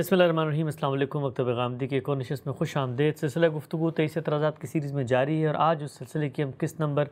बसमीम अल्लाम वक्त पैगामदी के एक और नशस्त में खुश आमदेद सिलसिला गुफ्तु तेईस तो एतराज़ा की सीरीज़ में जारी है और आज उस सिलसिले की हम किस्त नंबर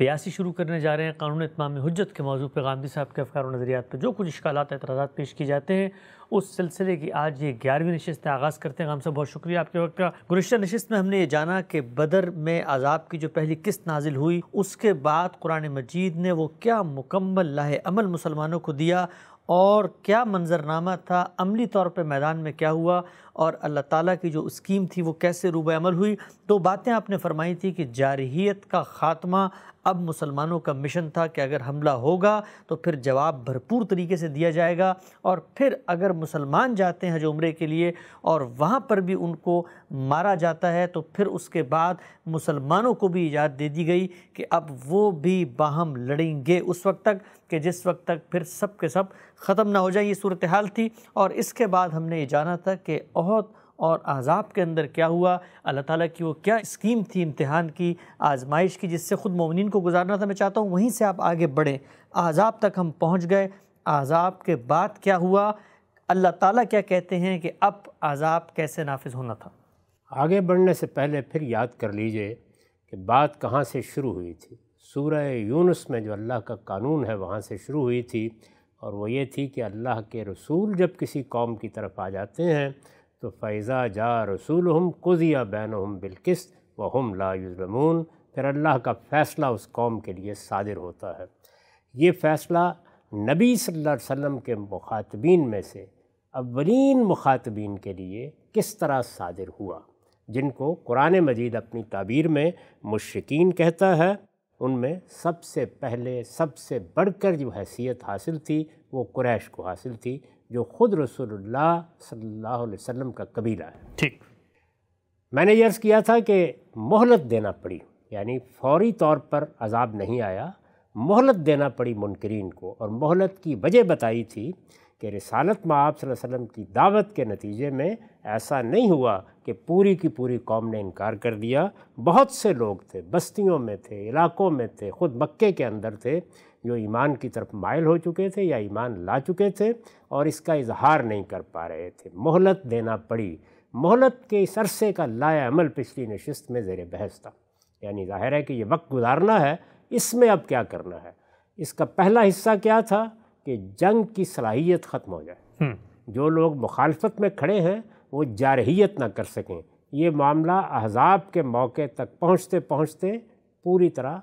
बयासी शुरू करने जा रहे हैं कानून इतमाम हजत के मौजूद पर गांधी साहब के अफकार नज़रियात पर जो कुछ इश्काल एतराज़ा पेश किए जाते हैं उस सिलसिले की आज ये ग्यारहवीं नशस्त आगाज़ करते हैं साहब बहुत शुक्रिया आपके वक्त का गुजशत नशस्त में हमने ये जाना कि बदर में आज़ाब की जो पहली किस्त नाजिल हुई उसके बाद कुरान मजीद ने वो क्या मुकम्मल लाह अमल मुसलमानों को दिया और क्या मंजरनामा था अमली तौर पे मैदान में क्या हुआ और अल्लाह ताला की जो स्कीम थी वो कैसे रूब अमल हुई तो बातें आपने फरमाई थी कि जारहीत का ख़ात्मा अब मुसलमानों का मिशन था कि अगर हमला होगा तो फिर जवाब भरपूर तरीके से दिया जाएगा और फिर अगर मुसलमान जाते हैं हज उम्रे के लिए और वहाँ पर भी उनको मारा जाता है तो फिर उसके बाद मुसलमानों को भी इजाज़त दे दी गई कि अब वो भी बाहम लड़ेंगे उस वक्त तक कि जिस वक्त तक फिर सब के सब ख़त्म ना हो जाए ये सूरत हाल थी और इसके बाद हमने ये जाना था कि अहद और आज़ाब के अंदर क्या हुआ अल्लाह ताला की वो क्या स्कीम थी इम्तहान की आजमाइश की जिससे ख़ुद मोमिन को गुजारना था मैं चाहता हूँ वहीं से आप आगे बढ़ें आज़ाब तक हम पहुँच गए आज़ाब के बाद क्या हुआ अल्लाह ताला क्या कहते हैं कि अब आज़ाब कैसे नाफिज होना था आगे बढ़ने से पहले फिर याद कर लीजिए कि बात कहाँ से शुरू हुई थी सूरह यूनुस में जो अल्लाह का कानून है वहाँ से शुरू हुई थी और वो ये थी कि अल्लाह के रसूल जब किसी कौम की तरफ आ जाते हैं तो फ़ैज़ा जा रसूल हम कुजिया बैन हम बिल्किस व हम लाजमून फिर अल्लाह का फ़ैसला उस कौम के लिए सादिर होता है ये फ़ैसला नबी सल्लल्लाहु अलैहि वसल्लम के मुखातबीन में से अवलिन मुखातबीन के लिए किस तरह सादिर हुआ जिनको कुरान मजीद अपनी ताबीर में मुश्किन कहता है उनमें सबसे पहले सबसे बढ़कर जो हैसियत हासिल थी वो कुरैश को हासिल थी जो ख़ुद रसोल्ला सल्ला का कबीला है ठीक मैंने ये अर्ज़ किया था कि मोहलत देना पड़ी यानी फौरी तौर पर अजाब नहीं आया मोहलत देना पड़ी मुनकरीन को और मोहलत की वजह बताई थी कि रसालत माप वसम की दावत के नतीजे में ऐसा नहीं हुआ कि पूरी की पूरी कौम ने इनकार कर दिया बहुत से लोग थे बस्तियों में थे इलाकों में थे ख़ुद मक्के के अंदर थे जो ईमान की तरफ मायल हो चुके थे या ईमान ला चुके थे और इसका इजहार नहीं कर पा रहे थे मोहलत देना पड़ी मोहलत के इस अरसे का लाया अमल पिछली नशस्त में ज़ेर बहस था यानी जाहिर है कि ये वक्त गुजारना है इसमें अब क्या करना है इसका पहला हिस्सा क्या था कि जंग की सलाहियत ख़त्म हो जाए हम्म। जो लोग मुखालफत में खड़े हैं वो जारहीत ना कर सकें ये मामला अहजाब के मौके तक पहुँचते पहुँचते पूरी तरह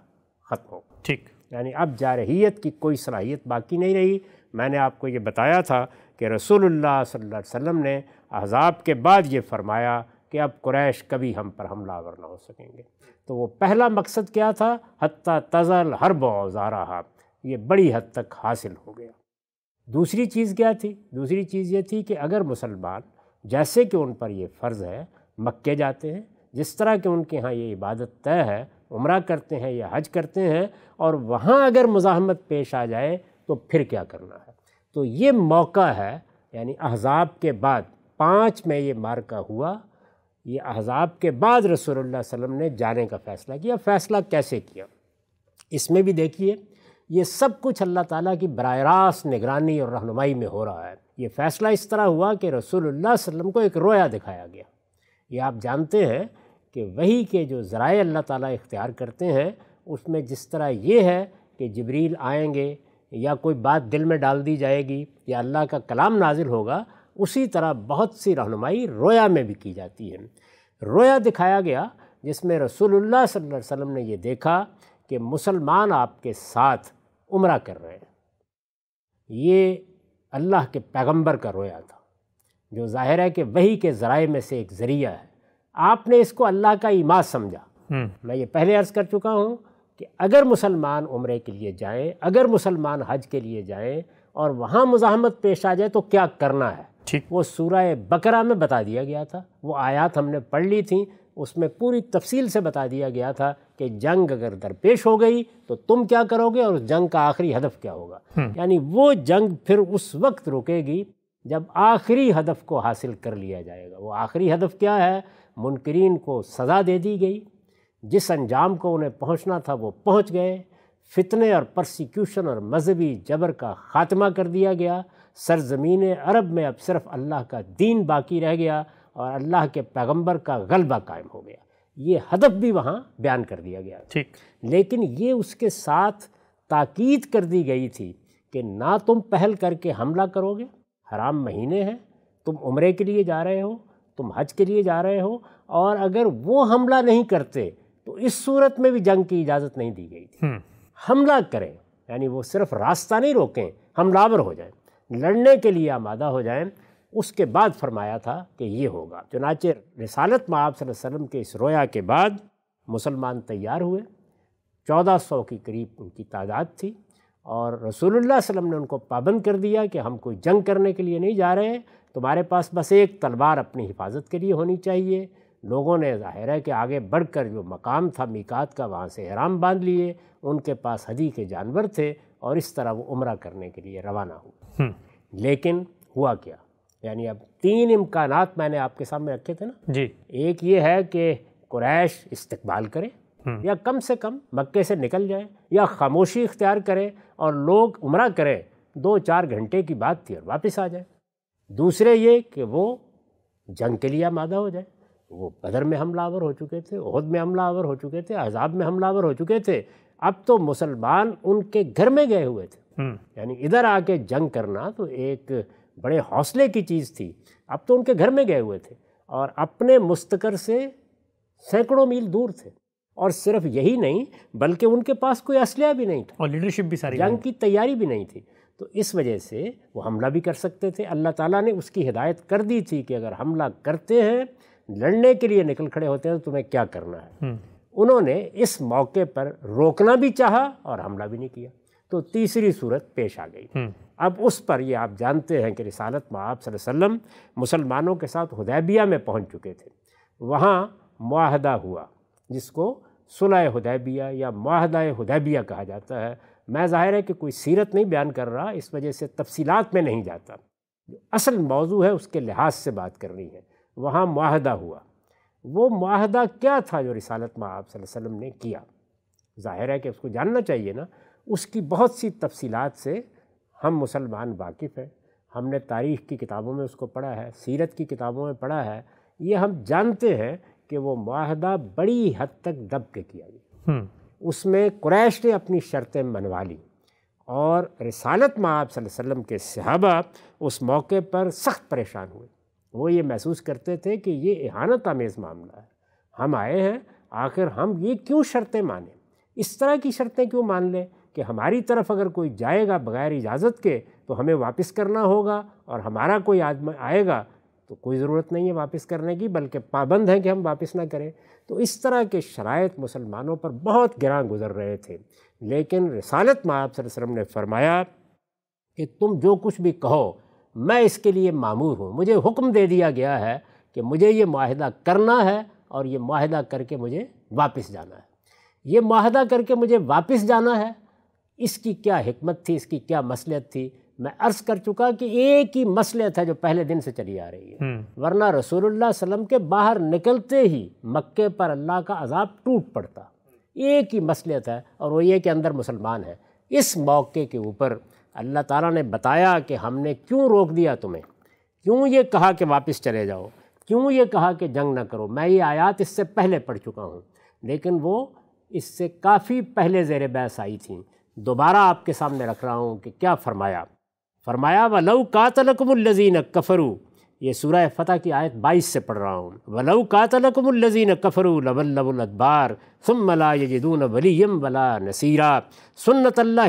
ख़त्म हो ठीक यानी अब जारहीत की कोई सलाहियत बाकी नहीं रही मैंने आपको ये बताया था कि रसूलुल्लाह सल्लल्लाहु अलैहि वसल्लम ने अहजाब के बाद ये फरमाया कि अब कुरैश कभी हम पर हमलावर ना हो सकेंगे तो वो पहला मकसद क्या था हती तज़ल हर बजारा ये बड़ी हद तक हासिल हो गया दूसरी चीज़ क्या थी दूसरी चीज़ ये थी कि अगर मुसलमान जैसे कि उन पर ये फ़र्ज़ है मक्के जाते हैं जिस तरह के उनके यहाँ ये इबादत तय है उम्र करते हैं या हज करते हैं और वहाँ अगर मुजाहमत पेश आ जाए तो फिर क्या करना है तो ये मौका है यानी अहजाब के बाद पाँच में ये मार्का हुआ ये अहजाब के बाद रसोल्ला वसल्लम ने जाने का फ़ैसला किया फ़ैसला कैसे किया इसमें भी देखिए ये सब कुछ अल्लाह ताला की बर रास्त निगरानी और रहनुमाई में हो रहा है ये फ़ैसला इस तरह हुआ कि रसूल वसलम को एक रोया दिखाया गया ये आप जानते हैं कि वही के जो ज़राए अल्लाह ताला इख्तियार करते हैं उसमें जिस तरह ये है कि जबरील आएंगे या कोई बात दिल में डाल दी जाएगी या अल्लाह का कलाम नाजिल होगा उसी तरह बहुत सी रहनुमाई रोया में भी की जाती है रोया दिखाया गया जिसमें रसूलुल्लाह सल्लल्लाहु अलैहि वसल्लम ने ये देखा कि मुसलमान आपके साथ उम्र कर रहे हैं ये अल्लाह के पैगम्बर का रोया था जो ज़ाहिर है कि वही के ज़राए में से एक ज़रिया है आपने इसको अल्लाह का ईमा समझा हम्म। मैं ये पहले अर्ज़ कर चुका हूँ कि अगर मुसलमान उम्र के लिए जाएँ अगर मुसलमान हज के लिए जाएँ और वहाँ मुजामत पेश आ जाए तो क्या करना है ठीक वो सूरह बकरा में बता दिया गया था वो आयात हमने पढ़ ली थी उसमें पूरी तफसील से बता दिया गया था कि जंग अगर दरपेश हो गई तो तुम क्या करोगे और उस जंग का आखिरी हदफ क्या होगा हम्म। यानी वो जंग फिर उस वक्त रुकेगी जब आखिरी हदफ को हासिल कर लिया जाएगा वो आखिरी हदफ क्या है मुनकरीन को सज़ा दे दी गई जिस अंजाम को उन्हें पहुंचना था वो पहुंच गए फितने और प्रोसिक्यूशन और मजहबी जबर का ख़ात्मा कर दिया गया सरजमीन अरब में अब सिर्फ़ अल्लाह का दीन बाकी रह गया और अल्लाह के पैगम्बर का गलबा कायम हो गया ये हदफ भी वहाँ बयान कर दिया गया ठीक लेकिन ये उसके साथ ताकद कर दी गई थी कि ना तुम पहल करके हमला करोगे हराम महीने हैं तुम उम्रे के लिए जा रहे हो तुम हज के लिए जा रहे हो और अगर वो हमला नहीं करते तो इस सूरत में भी जंग की इजाज़त नहीं दी गई थी हम्म। हमला करें यानी वो सिर्फ रास्ता नहीं रोकें हमलावर हो जाएं लड़ने के लिए आमादा हो जाएं उसके बाद फरमाया था कि ये होगा चुनाचे रसालत माप वसम के इस रोया के बाद मुसलमान तैयार हुए चौदह सौ के करीब उनकी तादाद थी और रसूलुल्लाह वसम ने उनको पाबंद कर दिया कि हम कोई जंग करने के लिए नहीं जा रहे हैं तुम्हारे पास बस एक तलवार अपनी हिफाजत के लिए होनी चाहिए लोगों ने ज़ाहिर है कि आगे बढ़कर जो मकाम था मीकात का वहाँ से हराम बांध लिए उनके पास हजी के जानवर थे और इस तरह वो उम्र करने के लिए रवाना हुए हम्म। लेकिन हुआ क्या यानी अब तीन इम्कान मैंने आपके सामने रखे थे ना जी एक ये है कि कुरैश इस्तबाल करें हम्म। या कम से कम मक्के से निकल जाए या खामोशी इख्तियार करें और लोग उम्र करें दो चार घंटे की बात थी और वापस आ जाए दूसरे ये कि वो जंग के लिए आमादा हो जाए वो बदर में हमलावर हो चुके थे ओहद में हमलावर हो चुके थे अजाब में हमलावर हो चुके थे अब तो मुसलमान उनके घर में गए हुए थे हम्म। यानी इधर आके जंग करना तो एक बड़े हौसले की चीज़ थी अब तो उनके घर में गए हुए थे और अपने मुस्तकर से सैकड़ों मील दूर थे और सिर्फ यही नहीं बल्कि उनके पास कोई असलिया भी नहीं था और लीडरशिप भी सारी जंग की तैयारी भी नहीं थी तो इस वजह से वो हमला भी कर सकते थे अल्लाह ताला ने उसकी हिदायत कर दी थी कि अगर हमला करते हैं लड़ने के लिए निकल खड़े होते हैं तो तुम्हें क्या करना है हम्म। उन्होंने इस मौके पर रोकना भी चाहा और हमला भी नहीं किया तो तीसरी सूरत पेश आ गई हम्म। अब उस पर ये आप जानते हैं कि रिसालत में वसल्लम मुसलमानों के साथ हुदैबिया में पहुंच चुके थे वहाँ माहदा हुआ जिसको सुलह हदैबिया या माहदा हदैबिया कहा जाता है मैं ज़ाहिर है कि कोई सीरत नहीं बयान कर रहा इस वजह से तफसीलात में नहीं जाता जो असल मौजू है उसके लिहाज से बात करनी है वहाँ माहदा हुआ वो माहदा क्या था जो रिसालत माँ आप वसम ने किया ज़ाहिर है कि उसको जानना चाहिए ना उसकी बहुत सी तफसीलात से हम मुसलमान वाकिफ़ हैं हमने तारीख़ की किताबों में उसको पढ़ा है सीरत की किताबों में पढ़ा है ये हम जानते हैं कि वो माहदा बड़ी हद तक दब के किया गया हम्म। उसमें क्रैश ने अपनी शर्तें मनवा ली और रसालत माब वसल्लम के सहाबा उस मौके पर सख्त परेशान हुए वो ये महसूस करते थे कि ये एहानत आमेज़ मामला है हम आए हैं आखिर हम ये क्यों शर्तें माने इस तरह की शर्तें क्यों मान लें कि हमारी तरफ अगर कोई जाएगा बग़ैर इजाज़त के तो हमें वापस करना होगा और हमारा कोई आदमी आएगा तो कोई ज़रूरत नहीं है वापस करने की बल्कि पाबंद हैं कि हम वापस ना करें तो इस तरह के शराइ मुसलमानों पर बहुत गिरा गुज़र रहे थे लेकिन रसालत माँ सरम ने फरमाया कि तुम जो कुछ भी कहो मैं इसके लिए मामूर हूँ मुझे हुक्म दे दिया गया है कि मुझे ये माहिदा करना है और ये माहिदा करके मुझे वापस जाना है ये माहिदा करके मुझे वापस जाना है इसकी क्या हमत थी इसकी क्या मसलियत थी मैं अर्ज कर चुका कि एक ही मसले था जो पहले दिन से चली आ रही है हम्म। वरना रसूलुल्लाह सल्लम के बाहर निकलते ही मक्के पर अल्लाह का अजाब टूट पड़ता एक ही मसले था और वो ये कि अंदर मुसलमान है इस मौके के ऊपर अल्लाह ताला ने बताया कि हमने क्यों रोक दिया तुम्हें क्यों ये कहा कि वापस चले जाओ क्यों ये कहा कि जंग ना करो मैं ये आयात इससे पहले पढ़ चुका हूँ लेकिन वो इससे काफ़ी पहले जेर बहस आई थी दोबारा आपके सामने रख रहा हूँ कि क्या फरमाया फरमाया वलऊ कातलकमल्लजीन कफरू ये सूरह फ़तह की आयत 22 से पढ़ रहा हूँ वलऊ कातलकमल्लजीन कफरू लवल्लबुलदबार सुमला यजदून वलीम वला नसीरा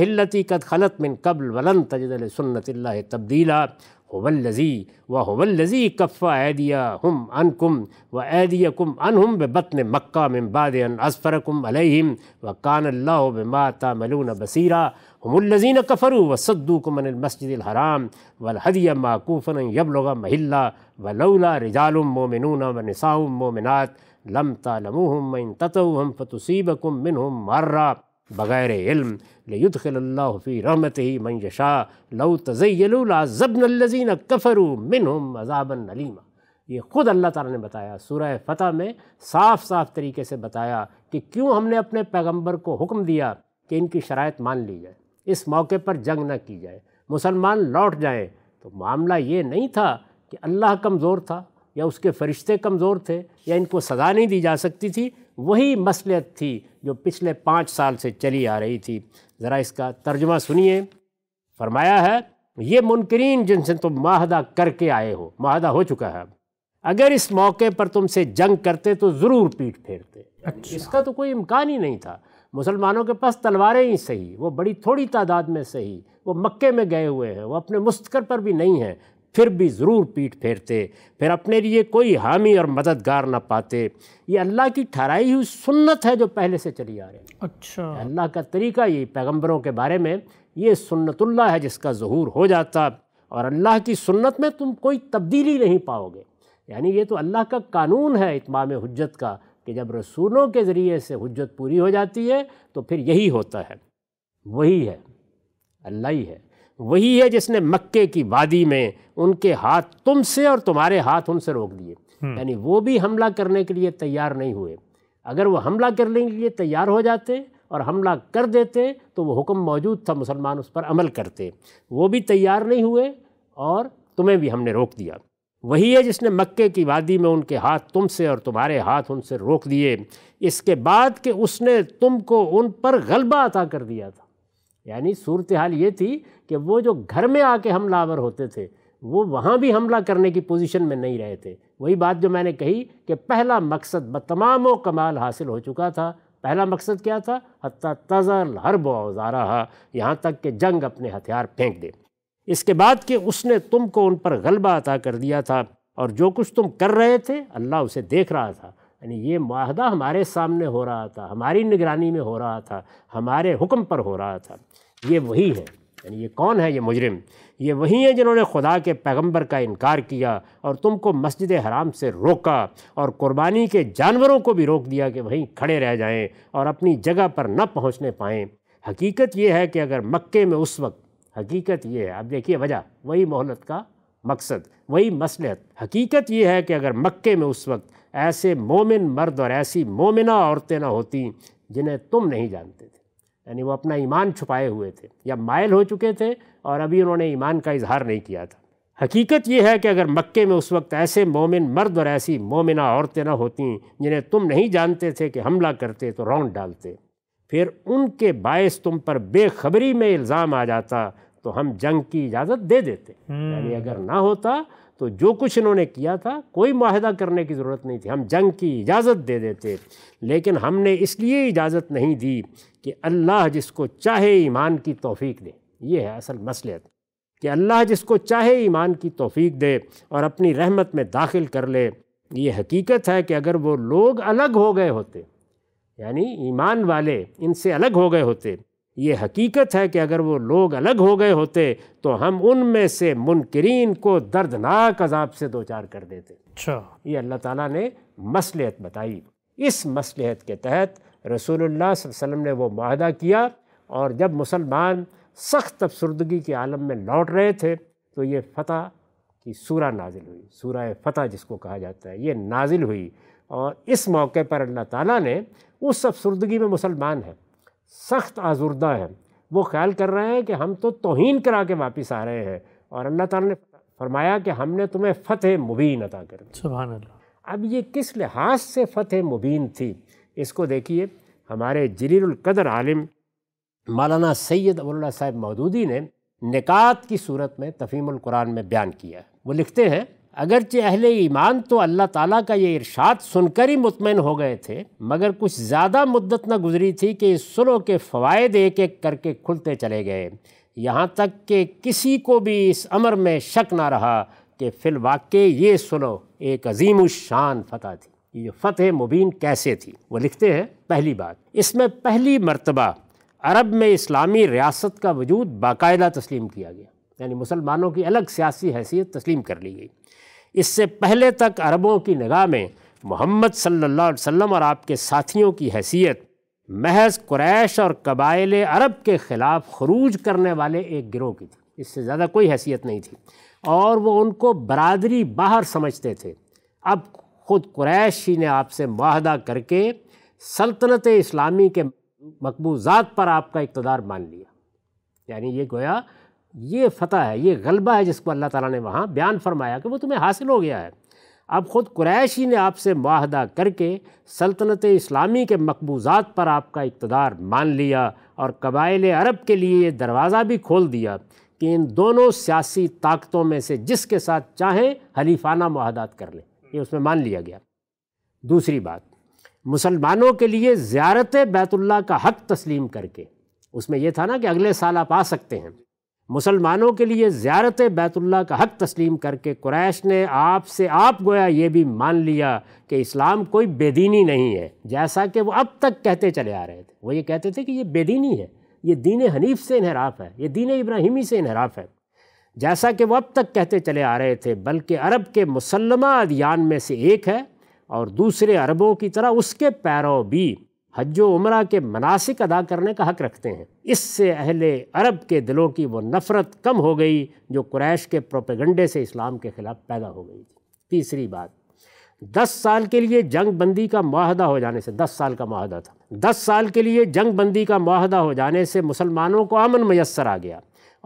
हिल्लती कद खलत मिन कबल वलन तजदल सुन्नत तब्दीला होवल्लजी व होवल्लजी कफ़ा एदिया हम अन कुम व एदिया कुम अन हम बतन मक्का मिन बाद अन कुम अलहिम व कान अल्लाह बमा तामलून बसीरा हमुलज़ीन कफ़रू व मस्जिद हराम वलहदिया माकूफ़न यबलगा व लौला रिजालम मोमिन व नसाउम मोमिनत लम तालमूम हम फतुसीब कुम मिन हम मर्रा बग़ैर इल्म लयुदखल्लाफ़ी रहमत ही मंजशा लऊ तज़ैलज़बनलजीन कफ़रू मिन हम अजाबन अलीमा ये ख़ुद अल्लाह ताला ने बताया सूरह फ़तह में साफ साफ तरीके से बताया कि क्यों हमने अपने पैगंबर को हुक्म दिया कि इनकी शरात मान ली जाए इस मौके पर जंग न की जाए मुसलमान लौट जाएं तो मामला ये नहीं था कि अल्लाह कमज़ोर था या उसके फरिश्ते कमज़ोर थे या इनको सज़ा नहीं दी जा सकती थी वही मसलियत थी जो पिछले पाँच साल से चली आ रही थी ज़रा इसका तर्जमा सुनिए फरमाया है ये मुनकरीन जिनसे तुम माहदा करके आए हो माहदा हो चुका है अगर इस मौके पर तुमसे जंग करते तो ज़रूर पीठ फेरते अच्छा। इसका तो कोई इम्कान ही नहीं था मुसलमानों के पास तलवारें ही सही वो बड़ी थोड़ी तादाद में सही वो मक्के में गए हुए हैं वो अपने मुस्तकर पर भी नहीं हैं फिर भी ज़रूर पीठ फेरते फिर अपने लिए कोई हामी और मददगार ना पाते ये अल्लाह की ठहराई हुई सुन्नत है जो पहले से चली आ रही है अच्छा अल्लाह का तरीका ये पैगंबरों के बारे में ये सुन्नतुल्ला है जिसका जहूर हो जाता और अल्लाह की सुन्नत में तुम कोई तब्दीली नहीं पाओगे यानी ये तो अल्लाह का कानून है इतमाम हजत का कि जब रसूलों के ज़रिए से हजत पूरी हो जाती है तो फिर यही होता है वही है अल्लाह ही है वही है जिसने मक्के की वादी में उनके हाथ तुमसे और तुम्हारे हाथ उनसे रोक दिए हम्म। यानी वो भी हमला करने के लिए तैयार नहीं हुए अगर वो हमला करने के लिए तैयार हो जाते और हमला कर देते तो वो हुक्म मौजूद था मुसलमान उस पर अमल करते वो भी तैयार नहीं हुए और तुम्हें भी हमने रोक दिया वही है जिसने मक्के की वादी में उनके हाथ तुमसे और तुम्हारे हाथ उनसे रोक दिए इसके बाद कि उसने तुमको उन पर गलबा अता कर दिया था यानी सूरत हाल ये थी कि वो जो घर में आके हमलावर होते थे वो वहाँ भी हमला करने की पोजीशन में नहीं रहे थे वही बात जो मैंने कही कि पहला मकसद बतमाम कमाल हासिल हो चुका था पहला मकसद क्या था हती तज़ल हर बोजारा यहाँ तक कि जंग अपने हथियार फेंक दे इसके बाद कि उसने तुमको उन पर गलबा अता कर दिया था और जो कुछ तुम कर रहे थे अल्लाह उसे देख रहा था यानी ये माहदा हमारे सामने हो रहा था हमारी निगरानी में हो रहा था हमारे हुक्म पर हो रहा था ये वही है यानी ये कौन है ये मुजरिम ये वही है जिन्होंने खुदा के पैगंबर का इनकार किया और तुमको मस्जिद हराम से रोका और कुर्बानी के जानवरों को भी रोक दिया कि वहीं खड़े रह जाएं और अपनी जगह पर न पहुंचने पाएं हकीकत यह है कि अगर मक्के में उस वक्त हकीकत ये है अब देखिए वजह वही मोहलत का मकसद वही मसलहत हकीकत ये है कि अगर मक्के में उस वक्त ऐसे मोमिन मर्द और ऐसी मोमिना औरतें ना होती जिन्हें तुम नहीं जानते थे यानी वो अपना ईमान छुपाए हुए थे या मायल हो चुके थे और अभी उन्होंने ईमान का इजहार नहीं किया था हकीकत यह है कि अगर मक्के में उस वक्त ऐसे मोमिन मर्द और ऐसी मोमिना औरतें ना होती जिन्हें तुम नहीं जानते थे कि हमला करते तो रौन डालते फिर उनके बायस तुम पर बेखबरी में इल्ज़ाम आ जाता तो हम जंग की इजाज़त दे देते हम्म। यानी अगर ना होता तो जो कुछ इन्होंने किया था कोई माहदा करने की ज़रूरत नहीं थी हम जंग की इजाज़त दे देते लेकिन हमने इसलिए इजाज़त नहीं दी कि अल्लाह जिसको चाहे ईमान की तोफ़ी दे ये है असल मसलियत कि अल्लाह जिसको चाहे ईमान की तोफ़ी दे और अपनी रहमत में दाखिल कर ले ये हकीकत है कि अगर वो लोग अलग हो गए होते यानी ईमान वाले इनसे अलग हो गए होते ये हकीकत है कि अगर वो लोग अलग हो गए होते तो हम उनमें से मुनकरीन को दर्दनाक अजाब से दो चार कर देते अच्छा ये अल्लाह ताला ने मसलहत बताई इस मसलहत के तहत रसूलुल्लाह वसल्लम ने वो माहदा किया और जब मुसलमान सख्त अफसरदगी के आलम में लौट रहे थे तो ये फ़तह की सूरा नाजिल हुई सूरह फ़तह जिसको कहा जाता है ये नाजिल हुई और इस मौके पर अल्लाह ताला ने उस अफसरदगी में मुसलमान हैं सख्त आजुर्दा है वो ख्याल कर रहे हैं कि हम तो तोहन करा के वापस आ रहे हैं और अल्लाह ताला ने फरमाया कि हमने तुम्हें फ़तह मुबीन अदा कर अब ये किस लिहाज से फ़तह मुबीन थी इसको देखिए हमारे जलीलकदर आलिम मौलाना सैद अबुल्ला साहब मौदूदी ने निकात की सूरत में तफीमुल कुरान में बयान किया है वो लिखते हैं अगरचे अहल ईमान तो अल्लाह ताला का ये इरशाद सुनकर ही मुतमिन हो गए थे मगर कुछ ज़्यादा मुद्दत न गुजरी थी कि इस सुनो के फ़वाद एक एक करके खुलते चले गए यहाँ तक कि किसी को भी इस अमर में शक ना रहा कि वाक़ ये सुनो एक अजीम शान फ़तह थी ये फ़तह मुबीन कैसे थी वो लिखते हैं पहली बात इसमें पहली मरतबा अरब में इस्लामी रियासत का वजूद बाकायदा तस्लीम किया गया यानी मुसलमानों की अलग सियासी हैसियत तस्लीम कर ली गई इससे पहले तक अरबों की निगाह में मोहम्मद सल्लल्लाहु अलैहि वसल्लम और आपके साथियों की हैसियत महज क्रैश और कबाइल अरब के ख़िलाफ़ खरूज करने वाले एक गिरोह की थी इससे ज़्यादा कोई हैसियत नहीं थी और वो उनको बरदरी बाहर समझते थे अब ख़ुद क्रैशी ने आपसे माहदा करके सल्तनत इस्लामी के मकबूजात पर आपका इकतदार मान लिया यानी ये गोया ये फ़तह है ये गलबा है जिसको अल्लाह ताला ने वहाँ बयान फरमाया कि वो तुम्हें हासिल हो गया है अब ख़ुद कुरैशी ने आपसे माहदा करके सल्तनत इस्लामी के मकबूज़ात पर आपका इकतदार मान लिया और कबाइल अरब के लिए ये दरवाज़ा भी खोल दिया कि इन दोनों सियासी ताकतों में से जिसके साथ चाहें हलीफाना माहदात कर लें ये उसमें मान लिया गया दूसरी बात मुसलमानों के लिए ज़्यारत बैतुल्ला का हक तस्लीम करके उसमें यह था ना कि अगले साल आप आ सकते हैं मुसलमानों के लिए ज़्यारत बैतुल्ला का हक तस्लीम करके कुरैश ने आपसे आप गोया ये भी मान लिया कि इस्लाम कोई बेदीनी नहीं है जैसा कि वो अब तक कहते चले आ रहे थे वो ये कहते थे कि ये बेदीनी है ये दीन हनीफ से इनहराफ है ये दीन इब्राहिमी से इनहराफ है जैसा कि वो अब तक कहते चले आ रहे थे बल्कि अरब के मुसलमा अदियान में से एक है और दूसरे अरबों की तरह उसके पैरों भी हज उम्र के मनासिक अदा करने का हक़ रखते हैं इससे अहले अरब के दिलों की वो नफ़रत कम हो गई जो क्रैश के प्रोपेगंडे से इस्लाम के ख़िलाफ़ पैदा हो गई थी तीसरी बात दस साल के लिए जंग बंदी का माहदा हो जाने से दस साल का माहदा था दस साल के लिए जंग बंदी का माहदा हो जाने से मुसलमानों को अमन मैसर आ गया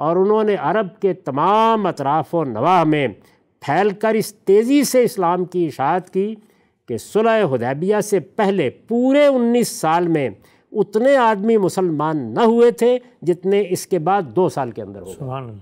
और उन्होंने अरब के तमाम अतराफ़ व नवाह में फैल कर इस तेज़ी से इस्लाम की इशात की कि सुलह हदैबिया से पहले पूरे 19 साल में उतने आदमी मुसलमान न हुए थे जितने इसके बाद दो साल के अंदर हो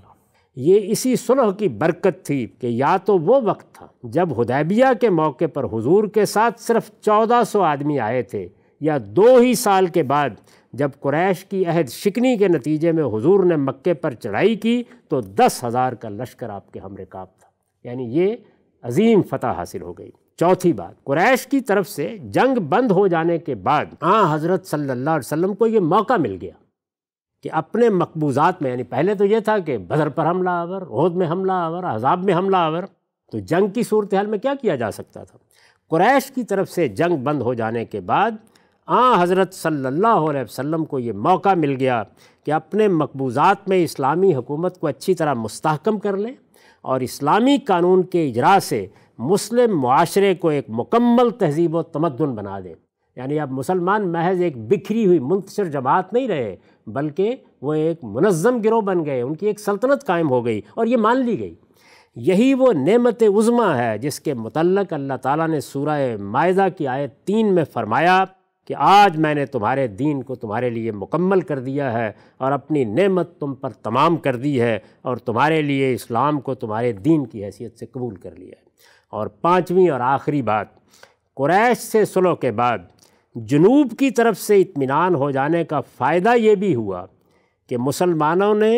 ये इसी सुलह की बरकत थी कि या तो वो वक्त था जब हदैबिया के मौके पर हुजूर के साथ सिर्फ 1400 आदमी आए थे या दो ही साल के बाद जब कुरैश की अहद शिकनी के नतीजे में हुजूर ने मक्के पर चढ़ाई की तो दस हज़ार का लश्कर आपके हमरे काब था यानी ये अजीम फ़तह हासिल हो गई चौथी बात कुरैश की तरफ से जंग बंद हो जाने के बाद आ हज़रत सल्लल्लाहु अलैहि वसल्लम को ये मौका मिल गया कि अपने मकबूजात में यानी पहले तो ये था कि बदर पर हमला आवर रोद में हमला आवर अजाब में हमला आवर तो जंग की सूरत हाल में क्या किया जा सकता था कुरैश की तरफ से जंग बंद हो जाने के बाद आ हज़रत सल्लल्लाहु अलैहि वसल्लम को ये मौका मिल गया कि अपने मकबूजात में इस्लामी हुकूमत को अच्छी तरह मुस्तहकम कर लें और इस्लामी कानून के इजरा से मुस्लिम माशरे को एक मुकम्मल तहजीब व तमदन बना दें यानी अब मुसलमान महज एक बिखरी हुई मुंतशर जमात नहीं रहे बल्कि वो एक मनज़म गिरोह बन गए उनकी एक सल्तनत कायम हो गई और ये मान ली गई यही वो नेमत उज़मा है जिसके मतलब अल्लाह ताला ने सूरा मायदा की आयत तीन में फ़रमाया कि आज मैंने तुम्हारे दीन को तुम्हारे लिए मुकम्मल कर दिया है और अपनी नेमत तुम पर तमाम कर दी है और तुम्हारे लिए इस्लाम को तुम्हारे दीन की हैसियत से कबूल कर लिया है और पाँचवीं और आखिरी बात क्रैश से सुलह के बाद जनूब की तरफ से इत्मीनान हो जाने का फ़ायदा ये भी हुआ कि मुसलमानों ने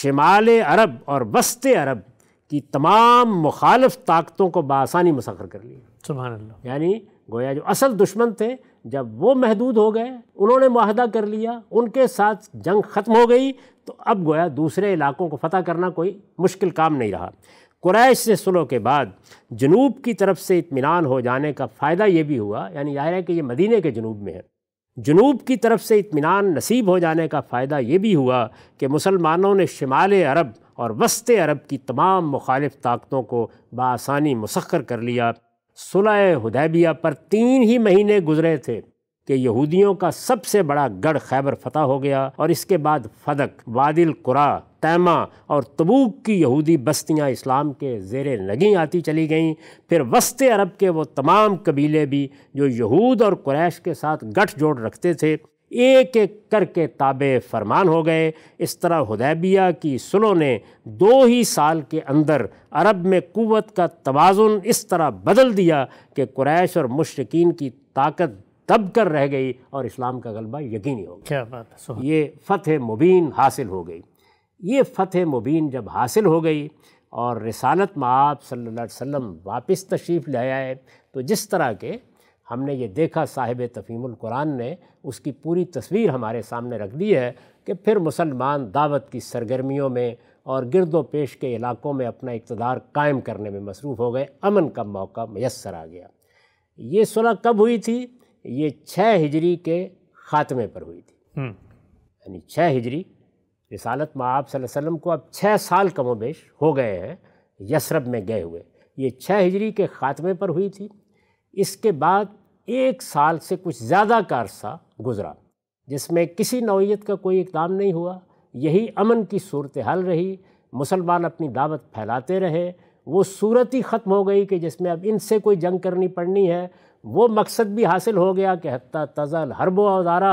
शमाल अरब और वस्त अरब की तमाम मुखालफ ताकतों को बासानी मुसखर कर लिया यानी गोया जो असल दुश्मन थे जब वो महदूद हो गए उन्होंने माहदा कर लिया उनके साथ जंग ख़त्म हो गई तो अब गोया दूसरे इलाकों को फतह करना कोई मुश्किल काम नहीं रहा कुरैश से सुलह के बाद जनूब की तरफ से इतमान हो जाने का फ़ायदा ये भी हुआ यानी जाहिर है कि ये मदीने के जनूब में है जनूब की तरफ से इतमान नसीब हो जाने का फ़ायदा ये भी हुआ कि मुसलमानों ने शमाल अरब और वस्त अरब की तमाम मुखालफ ताकतों को बसानी मुसखर कर लिया सुलह हदैबिया पर तीन ही महीने गुजरे थे कि यहूदियों का सबसे बड़ा गढ़ खैबर फतह हो गया और इसके बाद फदक वादिल कुरा तैमा और तबूक की यहूदी बस्तियां इस्लाम के जेर नगी आती चली गईं फिर वस्त अरब के वो तमाम कबीले भी जो यहूद और कुरैश के साथ गठजोड़ रखते थे एक एक करके ताबे फरमान हो गए इस तरह हदैबिया की सुलों ने दो ही साल के अंदर अरब में कुत का तोज़ुन इस तरह बदल दिया कि कुरैश और मुशरकिन की ताकत दब कर रह गई और इस्लाम का गलबा यकीनी हो गया क्या बात है ये फ़तह मुबीन हासिल हो गई ये फ़तह मुबीन जब हासिल हो गई और रसालत माप सल्ला वसम वापस तशरीफ़ ले आए तो जिस तरह के हमने ये देखा साहिब कुरान ने उसकी पूरी तस्वीर हमारे सामने रख दी है कि फिर मुसलमान दावत की सरगर्मियों में और गिरदो पेश के इलाकों में अपना इकतदार कायम करने में मसरूफ़ हो गए अमन का मौका मैसर आ गया ये सुलह कब हुई थी ये छः हिजरी के ख़ात्मे पर हुई थी हम्म। यानी छः हिजरी रिसालत में आप वसल्लम को अब छः साल कमो बेश हो गए हैं यसरब में गए हुए ये छः हिजरी के ख़ात्मे पर हुई थी इसके बाद एक साल से कुछ ज़्यादा का अरसा गुज़रा जिसमें किसी नौीयत का कोई इकदाम नहीं हुआ यही अमन की सूरत हाल रही मुसलमान अपनी दावत फैलाते रहे वो सूरत ही ख़त्म हो गई कि जिसमें अब इनसे कोई जंग करनी पड़नी है वो मकसद भी हासिल हो गया कि हती तज़ल हरब अदारा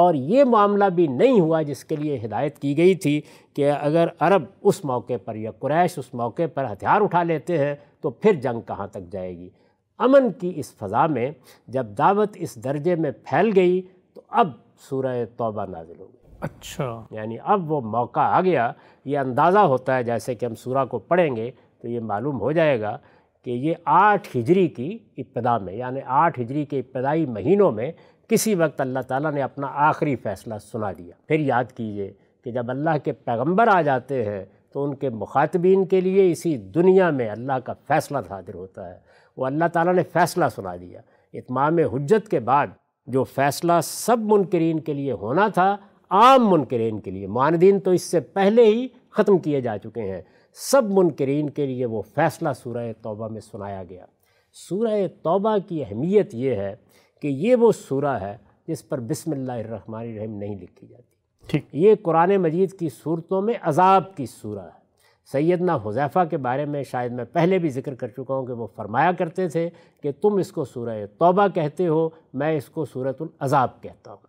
और ये मामला भी नहीं हुआ जिसके लिए हिदायत की गई थी कि अगर अरब उस मौके पर या कुरैश उस मौके पर हथियार उठा लेते हैं तो फिर जंग कहाँ तक जाएगी अमन की इस फ़ज़ा में जब दावत इस दर्जे में फैल गई तो अब सूरह तौबा नाजिल हो गई अच्छा यानी अब वो मौका आ गया ये अंदाज़ा होता है जैसे कि हम सूरा को पढ़ेंगे तो ये मालूम हो जाएगा कि ये आठ हिजरी की इब्तदा में यानी आठ हिजरी के इब्तदाई महीनों में किसी वक्त अल्लाह ताला ने अपना आखिरी फ़ैसला सुना दिया फिर याद कीजिए कि जब अल्लाह के पैगंबर आ जाते हैं तो उनके मुखातबीन के लिए इसी दुनिया में अल्लाह का फ़ैसला हाजिर होता है वो अल्लाह ताला ने फ़ैसला सुना दिया इतमाम हजत के बाद जो फ़ैसला सब मुनकरीन के लिए होना था आम मुनकरीन के लिए मानदीन तो इससे पहले ही ख़त्म किए जा चुके हैं सब मुनकरीन के लिए वो फ़ैसला सूरह तौबा में सुनाया गया सूरह तौबा की अहमियत ये है कि ये वो सूरह है जिस पर रहीम नहीं लिखी जाती ठीक ये कुरान मजीद की सूरतों में अजाब की सूरह है सैदना हुजैफ़ा के बारे में शायद मैं पहले भी जिक्र कर चुका हूँ कि वो फरमाया करते थे कि तुम इसको सूरह तौबा कहते हो मैं इसको सूरतुल अजाब कहता हूँ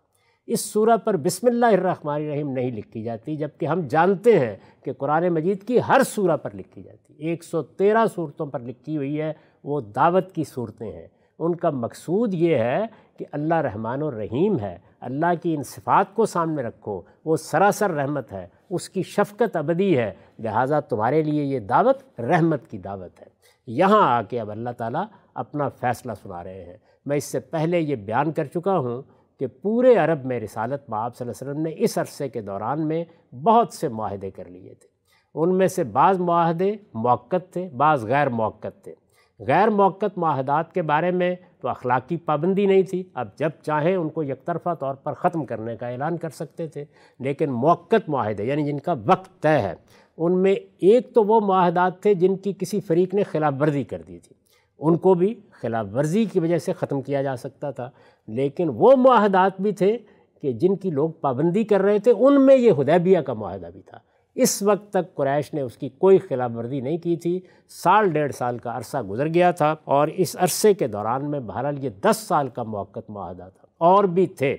इस सूरह पर बिसमीम नहीं लिखी जाती जबकि हम जानते हैं कि कुरान मजीद की हर सूरह पर लिखी जाती है एक सौ तेरह सूरतों पर लिखी हुई है वो दावत की सूरतें हैं उनका मकसूद ये है कि अल्लाह रहमान रहीम है अल्लाह की इन सिफात को सामने रखो वो सरासर रहमत है उसकी शफकत अबदी है लिहाजा तुम्हारे लिए ये दावत रहमत की दावत है यहाँ आके अब अल्लाह ताला अपना फ़ैसला सुना रहे हैं मैं इससे पहले ये बयान कर चुका हूँ कि पूरे अरब में रिसालत माब वसल्लम ने इस अरसे के दौरान में बहुत से माहदे कर लिए थे उनमें से बाज़ माहदे मौक़त थे बाज़ गैर मौक़त थे गैर मौक़त माहदात के बारे में तो अखलाकी पाबंदी नहीं थी अब जब चाहें उनको एक तरफ़ा तौर पर ख़त्म करने का ऐलान कर सकते थे लेकिन मौक़त माहे यानी जिनका वक्त तय है उनमें एक तो वो माहदात थे जिनकी किसी फरीक ने खिलाफ वर्जी कर दी थी उनको भी खिलाफ वर्जी की वजह से ख़त्म किया जा सकता था लेकिन वो माहदात भी थे कि जिनकी लोग पाबंदी कर रहे थे उनमें ये हदैबिया का माहदा भी था इस वक्त तक क्रैश ने उसकी कोई खिलाफ वर्जी नहीं की थी साल डेढ़ साल का अरसा गुजर गया था और इस अरसे के दौरान में बहरहाल ये दस साल का मौक़त माहदा था और भी थे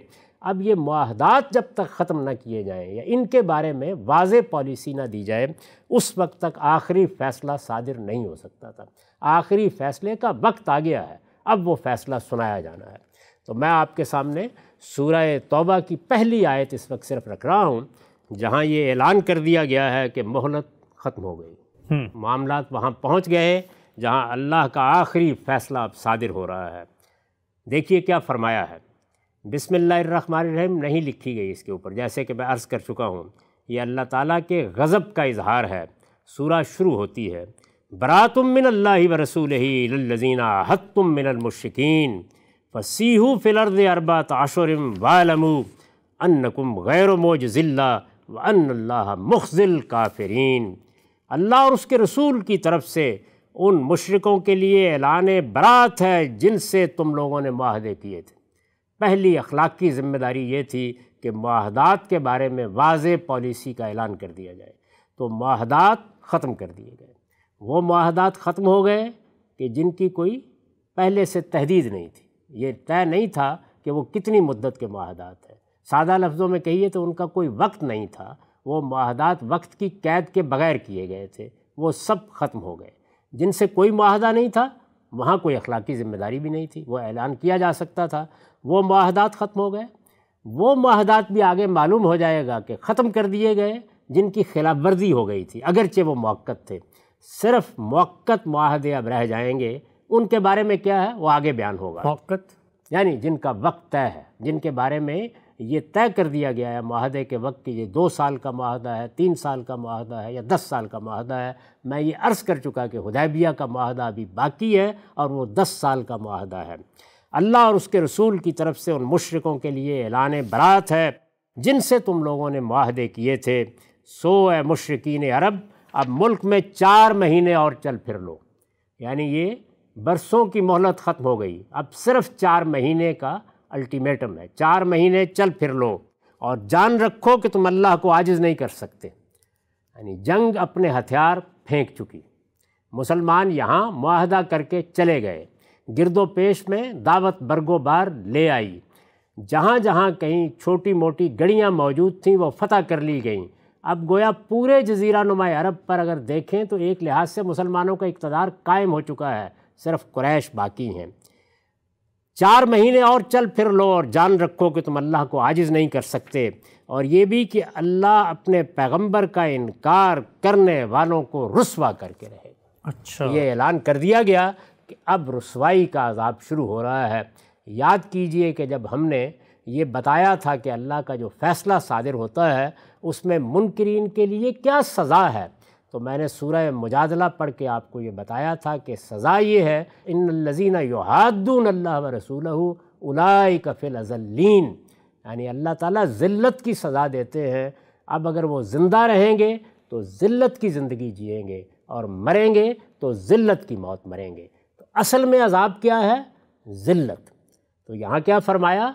अब ये माहदात जब तक ख़त्म ना किए जाएँ या इनके बारे में वाज पॉलिसी ना दी जाए उस वक्त तक आखिरी फ़ैसला सादिर नहीं हो सकता था आखिरी फैसले का वक्त आ गया है अब वो फ़ैसला सुनाया जाना है तो मैं आपके सामने सूर तोबा की पहली आयत इस वक्त सिर्फ रख रहा हूँ जहाँ ये ऐलान कर दिया गया है कि मोहलत ख़त्म हो गई हम्म। मामला वहाँ पहुँच गए जहाँ अल्लाह का आखिरी फ़ैसला अब सादिर हो रहा है देखिए क्या फरमाया है बिसमीम नहीं लिखी गई इसके ऊपर जैसे कि मैं अर्ज़ कर चुका हूँ ये अल्लाह ताला के गज़ब का इजहार है सूरा शुरू होती है बरातुम मिन अल्लाह व रसूल लजीना हतुम मिनलमशिकीन फसीहू फ़िलर्द अरबात आशरम वालमू अन्नकुम गैर मोजिल्ला व अनल्ला मुखजिल काफरीन अल्लाह और उसके रसूल की तरफ से उन मशरक़ों के लिए ऐलान बरात है जिनसे तुम लोगों ने माहदे किए थे पहली अखलाक की ज़िम्मेदारी ये थी कि माहदात के बारे में वाज पॉलिसी का ऐलान कर दिया जाए तो माहदात ख़त्म कर दिए गए वो माहदात ख़त्म हो गए कि जिनकी कोई पहले से तहदीद नहीं थी ये तय नहीं था कि वो कितनी मुद्दत के माहदात हैं सादा लफ्ज़ों में कहिए तो उनका कोई वक्त नहीं था वो माहदात वक्त की कैद के बगैर किए गए थे वो सब ख़त्म हो गए जिनसे कोई माहदा नहीं था वहाँ कोई अखलाकी ज़िम्मेदारी भी नहीं थी वो ऐलान किया जा सकता था वो माहदात ख़त्म हो गए वो माहदात भी आगे मालूम हो जाएगा कि ख़त्म कर दिए गए जिनकी खिलाफ वर्जी हो गई थी अगरचे वो मौक़त थे सिर्फ मौक़त माहदे अब रह जाएंगे उनके बारे में क्या है वो आगे बयान होगा मौक़त यानी जिनका वक्त तय है जिनके बारे में ये तय कर दिया गया है माहदे के वक्त की ये दो साल का माहदा है तीन साल का माहदा है या दस साल का माहदा है मैं ये अर्ज़ कर चुका कि हदैबिया का माहदा अभी बाकी है और वो दस साल का माहदा है अल्लाह और उसके रसूल की तरफ से उन मशरक़ों के लिए ऐलान बरात है जिनसे तुम लोगों ने माहदे किए थे सो ए मशरकिन अरब अब मुल्क में चार महीने और चल फिर लो यानी ये बरसों की मोहलत ख़त्म हो गई अब सिर्फ चार महीने का अल्टीमेटम है चार महीने चल फिर लो और जान रखो कि तुम अल्लाह को आजिज़ नहीं कर सकते यानी जंग अपने हथियार फेंक चुकी मुसलमान यहाँ माहदा करके चले गए गिरदो पेश में दावत बरगोबार ले आई जहाँ जहाँ कहीं छोटी मोटी गड़ियाँ मौजूद थीं वो फ़तह कर ली गईं अब गोया पूरे जजीरा नुमा अरब पर अगर देखें तो एक लिहाज से मुसलमानों का इकतदार कायम हो चुका है सिर्फ क्रैश बाकी हैं चार महीने और चल फिर लो और जान रखो कि तुम अल्लाह को आजिज़ नहीं कर सकते और ये भी कि अल्लाह अपने पैगंबर का इनकार करने वालों को रसवा करके रहेगा अच्छा ये ऐलान कर दिया गया कि अब रसवाई का अजाब शुरू हो रहा है याद कीजिए कि जब हमने ये बताया था कि अल्लाह का जो फ़ैसला सादिर होता है उसमें मुनकरीन के लिए क्या सज़ा है तो मैंने सूरह मुजादला पढ़ के आपको ये बताया था कि सज़ा ये है इन लजीना युहादून अल्लाह व रसूल उलाई कफिल अजल्लिन यानी अल्लाह ताला ज़िल्लत की सज़ा देते हैं अब अगर वो ज़िंदा रहेंगे तो ज़िल्लत की ज़िंदगी जिएंगे और मरेंगे तो ज़िल्लत की मौत मरेंगे तो असल में अजाब क्या है ज़िल्लत तो यहाँ क्या फ़रमाया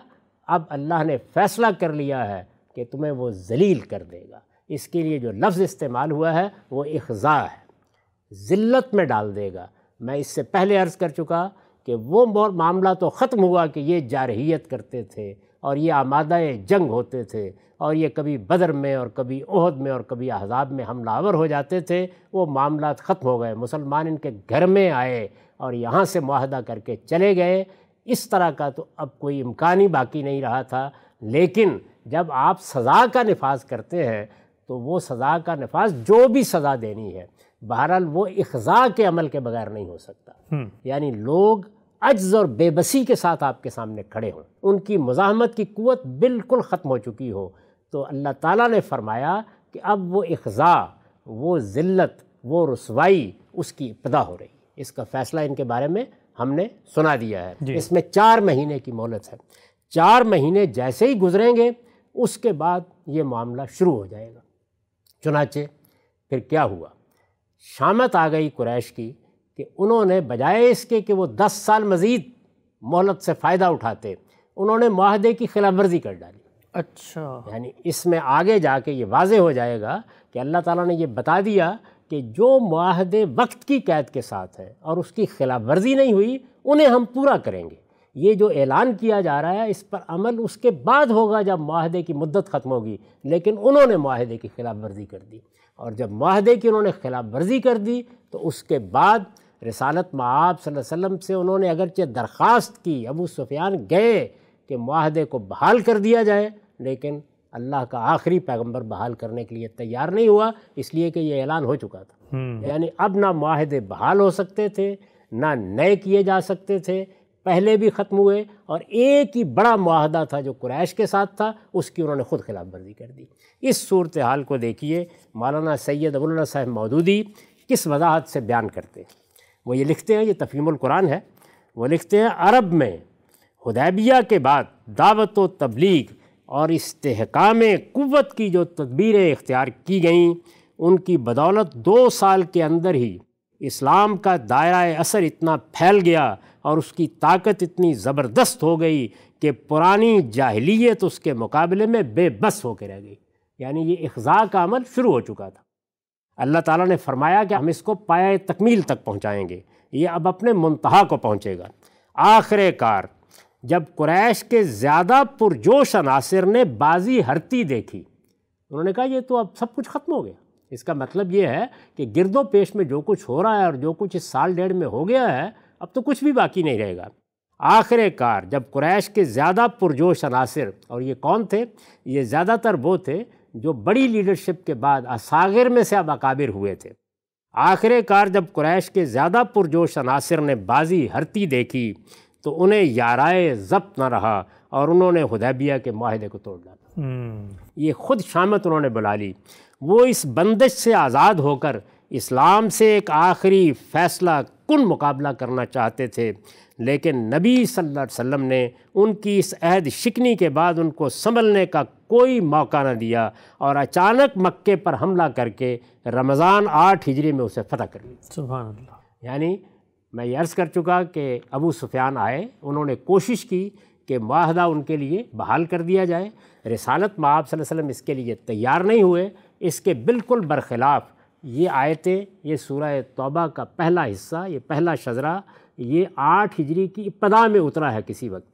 अब अल्लाह ने फ़ैसला कर लिया है कि तुम्हें वो जलील कर देगा इसके लिए जो लफ्ज़ इस्तेमाल हुआ है वो अखज़ा है जिल्लत में डाल देगा मैं इससे पहले अर्ज़ कर चुका कि वो मामला तो ख़त्म हुआ कि ये जारहियत करते थे और ये आमादा जंग होते थे और ये कभी बदर में और कभी ओहद में और कभी अहजाब में हमलावर हो जाते थे वो मामला ख़त्म हो गए मुसलमान इनके घर में आए और यहाँ से माहदा करके चले गए इस तरह का तो अब कोई इम्कान ही बाकी नहीं रहा था लेकिन जब आप सज़ा का नफाज करते हैं तो वो सज़ा का नफाज जो भी सज़ा देनी है बहरहाल वो अखज़ा के अमल के बगैर नहीं हो सकता हम्म। यानी लोग अज्ज और बेबसी के साथ आपके सामने खड़े हों उनकी मुजामत की क़वत बिल्कुल ख़त्म हो चुकी हो तो अल्लाह ताला ने फरमाया कि अब वो इज़ा वो ज़िल्लत वो रसवाई उसकी इब्तदा हो रही है इसका फ़ैसला इनके बारे में हमने सुना दिया है इसमें चार महीने की मोहलत है चार महीने जैसे ही गुजरेंगे उसके बाद ये मामला शुरू हो जाएगा चुनाचे फिर क्या हुआ शामत आ गई कुरैश की कि उन्होंने बजाय इसके कि वो दस साल मज़ीद मोहलत से फ़ायदा उठाते उन्होंने माहदे की खिलाफ वर्जी कर डाली अच्छा यानी इसमें आगे जाके ये वाज हो जाएगा कि अल्लाह ताला ने ये बता दिया कि जो माहदे वक्त की कैद के साथ है और उसकी खिलाफ वर्जी नहीं हुई उन्हें हम पूरा करेंगे ये जो ऐलान किया जा रहा है इस पर अमल उसके बाद होगा जब माहदे की मुद्दत ख़त्म होगी लेकिन उन्होंने माहदे की खिलाफ वर्जी कर दी और जब माहदे की उन्होंने खिलाफ वर्जी कर दी तो उसके बाद रसालत महाब वसल्लम से उन्होंने अगरचे दरख्वास्त की अबू सुफियान गए कि माहदे को बहाल कर दिया जाए लेकिन अल्लाह का आखिरी पैगंबर बहाल करने के लिए तैयार नहीं हुआ इसलिए कि यह ऐलान हो चुका था हम्म। यानी अब ना माहदे बहाल हो सकते थे ना नए किए जा सकते थे पहले भी ख़त्म हुए और एक ही बड़ा माहदा था जो कुरैश के साथ था उसकी उन्होंने ख़ुद खिलाफ वर्जी कर दी इस सूरत हाल को देखिए मौलाना सैयद अबुल्ला साहब मौदूदी किस वजाहत से बयान करते हैं वो ये लिखते हैं ये तफीमुल कुरान है वो लिखते हैं अरब में हदैबिया के बाद दावत व तबलीग और इसकाम कुत की जो तदबीरें इख्तियार की गईं उनकी बदौलत दो साल के अंदर ही इस्लाम का दायरा असर इतना फैल गया और उसकी ताकत इतनी ज़बरदस्त हो गई कि पुरानी जाहलीत उसके मुकाबले में बेबस होकर रह गई यानी ये अखज़ा का अमल शुरू हो चुका था अल्लाह ताला ने फरमाया कि हम इसको पाया तकमील तक पहुँचाएँगे ये अब अपने मुंतहा को पहुँचेगा आखिरकार जब क्रैश के ज़्यादा पुरजोश अनासर ने बाजी हरती देखी उन्होंने कहा ये तो अब सब कुछ ख़त्म हो गया इसका मतलब ये है कि गिरदो पेश में जो कुछ हो रहा है और जो कुछ इस साल डेढ़ में हो गया है अब तो कुछ भी बाकी नहीं रहेगा आखिरकार जब कुरैश के ज़्यादा पुरजोश अनासर और ये कौन थे ये ज़्यादातर वो थे जो बड़ी लीडरशिप के बाद असागिर में से अब अकाबिर हुए थे आखिरकार जब कुरैश के ज़्यादा पुरजोश अनासर ने बाजी हरती देखी तो उन्हें याराए जब्त न रहा और उन्होंने हदैबिया के माहदे को तोड़ डाला हम्म। ये ख़ुद शामत उन्होंने बुला ली वो इस बंदिश से आज़ाद होकर इस्लाम से एक आखिरी फ़ैसला कन मुकाबला करना चाहते थे लेकिन नबी सल्लल्लाहु अलैहि वसल्लम ने उनकी इस अहद शिकनी के बाद उनको संभलने का कोई मौका ना दिया और अचानक मक्के पर हमला करके रमज़ान आठ हिजरी में उसे फतह कर लिया यानी मैं ये अर्ज़ कर चुका कि अबू सुफियान आए उन्होंने कोशिश की कि माहदा उनके लिए बहाल कर दिया जाए रिसालत माँ आप वसल्लम इसके लिए तैयार नहीं हुए इसके बिल्कुल बरखिलाफ़ ये आयतें ये सूरह तौबा का पहला हिस्सा ये पहला शजरा ये आठ हिजरी की इब्तदा में उतरा है किसी वक्त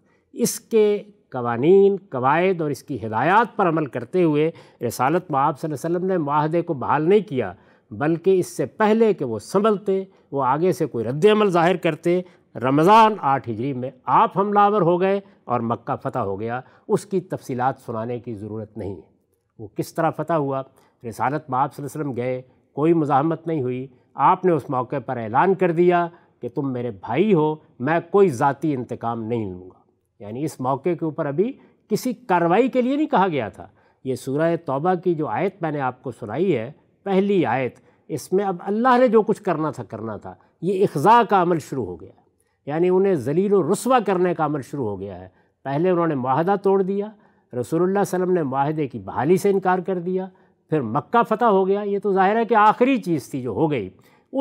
इसके कवानीन कवायद और इसकी हिदायत पर अमल करते हुए रसालत माब वसल्लम ने माहदे को बहाल नहीं किया बल्कि इससे पहले कि वो संभलते वो आगे से कोई रद्दमल ज़ाहिर करते रमज़ान आठ हिजरी में आप हमलावर हो गए और मक्का फ़तह हो गया उसकी तफसीलात सुनाने की ज़रूरत नहीं है वो किस तरह फ़तह हुआ रिसालत में आप वसम गए कोई मुजाहमत नहीं हुई आपने उस मौके पर ऐलान कर दिया कि तुम मेरे भाई हो मैं कोई ज़ाती इंतकाम नहीं लूँगा यानी इस मौके के ऊपर अभी किसी कार्रवाई के लिए नहीं कहा गया था ये सूरह तौबा की जो आयत मैंने आपको सुनाई है पहली आयत इसमें अब अल्लाह ने जो कुछ करना था करना था ये अखज़ा का अमल शुरू हो गया यानी उन्हें जलील रसवा करने का अमल शुरू हो गया है पहले उन्होंने माहदा तोड़ दिया रसूलुल्लाह सल्लम ने माहदे की बहाली से इनकार कर दिया फिर मक्का फ़तह हो गया ये तो ज़ाहिर है कि आखिरी चीज़ थी जो हो गई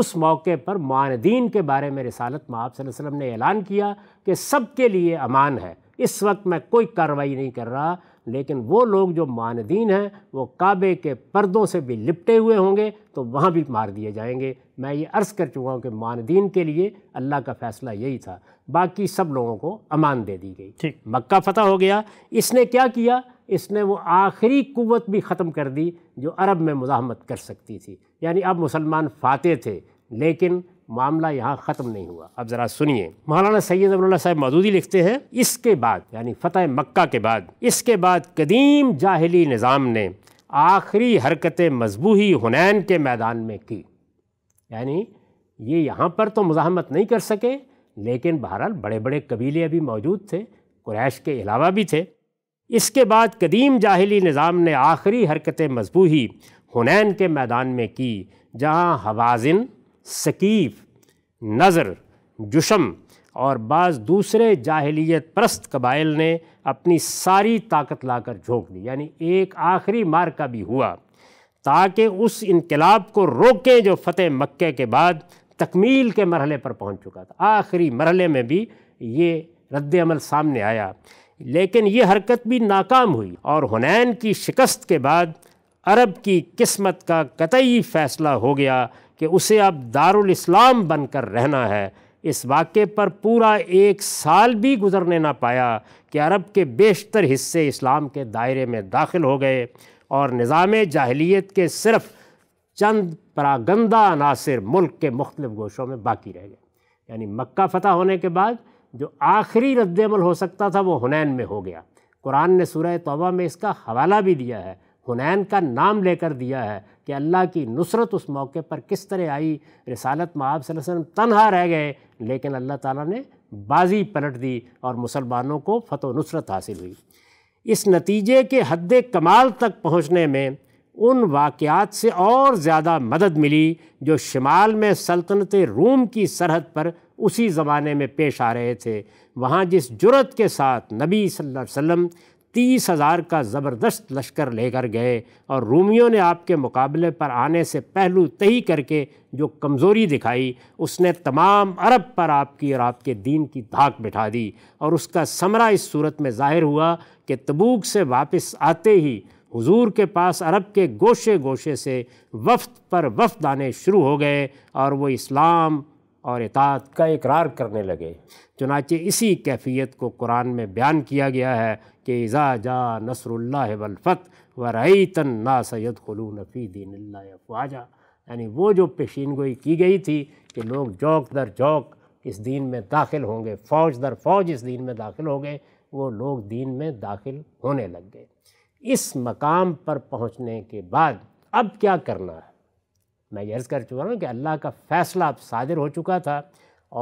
उस मौके पर मानदीन के बारे में रिसालत माप वसल्लम ने ऐलान किया कि सब के लिए अमान है इस वक्त मैं कोई कार्रवाई नहीं कर रहा लेकिन वो लोग जो मानदीन हैं वो काबे के पर्दों से भी लिपटे हुए होंगे तो वहाँ भी मार दिए जाएंगे मैं ये अर्ज़ कर चुका हूँ कि मानदीन के लिए अल्लाह का फ़ैसला यही था बाकी सब लोगों को अमान दे दी गई ठीक मक्का फ़तह हो गया इसने क्या किया इसने वो आखिरी कुत भी ख़त्म कर दी जो अरब में मुजामत कर सकती थी यानी अब मुसलमान फाते थे लेकिन मामला यहाँ ख़त्म नहीं हुआ अब ज़रा सुनिए मौलाना सैयद अबुल्ला साहब मदूदी लिखते हैं इसके बाद यानी फ़तेह मक्का के बाद इसके बाद कदीम जाहली निज़ाम ने आखिरी हरकत मजबूही हुनैन के मैदान में की यानी ये यहाँ पर तो मुजाहमत नहीं कर सके लेकिन बहरहाल बड़े बड़े कबीले अभी मौजूद थे कुरैश के अलावा भी थे इसके बाद कदीम जाहली निज़ाम ने आखिरी हरकत मजबूही हुनैन के मैदान में की जहाँ हवाजिन सकीफ़ नज़र जुशम और बाज़ दूसरे जाहलीत परस्त कबाइल ने अपनी सारी ताकत लाकर झोंक दी यानी एक आखिरी मार का भी हुआ ताकि उस इनकलाब को रोकें जो फ़तेह मक्के के बाद तकमील के मरहले पर पहुँच चुका था आखिरी मरहले में भी ये रद्दमल सामने आया लेकिन ये हरकत भी नाकाम हुई और हुनैन की शिकस्त के बाद अरब की किस्मत का कतई फ़ैसला हो गया कि उसे अब दारुल इस्लाम बनकर रहना है इस वाक़े पर पूरा एक साल भी गुजरने ना पाया कि अरब के बेशतर हिस्से इस्लाम के दायरे में दाखिल हो गए और निज़ाम जाहलीत के सिर्फ चंद परागंदा अनासर मुल्क के मुख्तलिफ गोशों में बाकी रह गए यानी मक्का फ़तह होने के बाद जो आखिरी रद्दमल हो सकता था वो हुनैन में हो गया कुरान ने सूरह तौबा में इसका हवाला भी दिया है हुनैन का नाम लेकर दिया है कि अल्लाह की नुसरत उस मौके पर किस तरह आई रसालत में आप तनहा रह गए लेकिन अल्लाह ताला ने बाजी पलट दी और मुसलमानों को फतह नुसरत हासिल हुई इस नतीजे के हद कमाल तक पहुँचने में उन वाक़ात से और ज़्यादा मदद मिली जो शमाल में सल्तनत रूम की सरहद पर उसी ज़माने में पेश आ रहे थे वहाँ जिस जुरत के साथ नबी सल्लल्लाहु अलैहि वसल्लम तीस हज़ार का ज़बरदस्त लश्कर लेकर गए और रूमियों ने आपके मुकाबले पर आने से पहलू तय करके जो कमज़ोरी दिखाई उसने तमाम अरब पर आपकी और आपके दीन की धाक बिठा दी और उसका समरा इस सूरत में ज़ाहिर हुआ कि तबूक से वापस आते ही हुजूर के पास अरब के गोशे गोशे से वफ्त पर वफ्त आने शुरू हो गए और वो इस्लाम और इतात का इकरार करने लगे चुनाच इसी कैफियत को कुरान में बयान किया गया है कि इज़ा जा नसरुल्ला वलफ़त व रई तन ना सैद खलू नफ़ी दीन अफवाजा यानी वो जो पेशीन गोई की गई थी कि लोग जौक दर जौक इस दीन में दाखिल होंगे फ़ौज दर फौज इस दिन में दाखिल हो गए वो लोग दीन में दाखिल होने लग गए इस मकाम पर पहुँचने के बाद अब क्या करना है मैं यर्ज़ कर चुका हूँ कि अल्लाह का फ़ैसला अब सादिर हो चुका था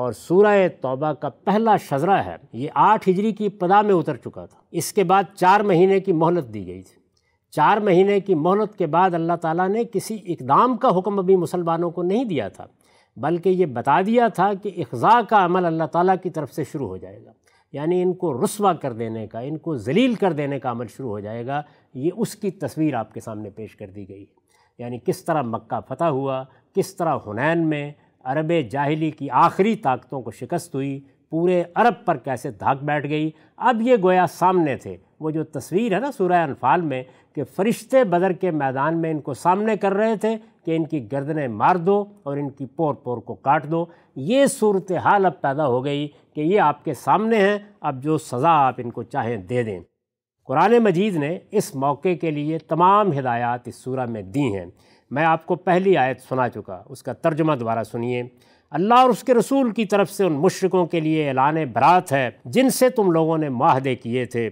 और सूरह तौबा का पहला शजरा है ये आठ हिजरी की इब्तदा में उतर चुका था इसके बाद चार महीने की मोहलत दी गई थी चार महीने की मोहलत के बाद अल्लाह ताला ने किसी इकदाम का हुक्म अभी मुसलमानों को नहीं दिया था बल्कि ये बता दिया था कि अखज़ा का अमल अल्लाह ताला की तरफ से शुरू हो जाएगा यानी इनको रसवा कर देने का इनको जलील कर देने का अमल शुरू हो जाएगा ये उसकी तस्वीर आपके सामने पेश कर दी गई है यानी किस तरह मक्का फ़तह हुआ किस तरह हुनैन में अरब जाहली की आखिरी ताकतों को शिकस्त हुई पूरे अरब पर कैसे धाक बैठ गई अब ये गोया सामने थे वो जो तस्वीर है ना सूर्य अनफाल में कि फरिश्ते बदर के मैदान में इनको सामने कर रहे थे कि इनकी गर्दनें मार दो और इनकी पोर पोर को काट दो ये सूरत हाल अब पैदा हो गई कि ये आपके सामने हैं अब जो सज़ा आप इनको चाहें दे दें कुरान मजीद ने इस मौके के लिए तमाम हिदायत इस सूरह में दी हैं मैं आपको पहली आयत सुना चुका उसका तर्जुमा दोबारा सुनिए अल्लाह और उसके रसूल की तरफ से उन मुशरकों के लिए ऐलान बरात है जिनसे तुम लोगों ने माहदे किए थे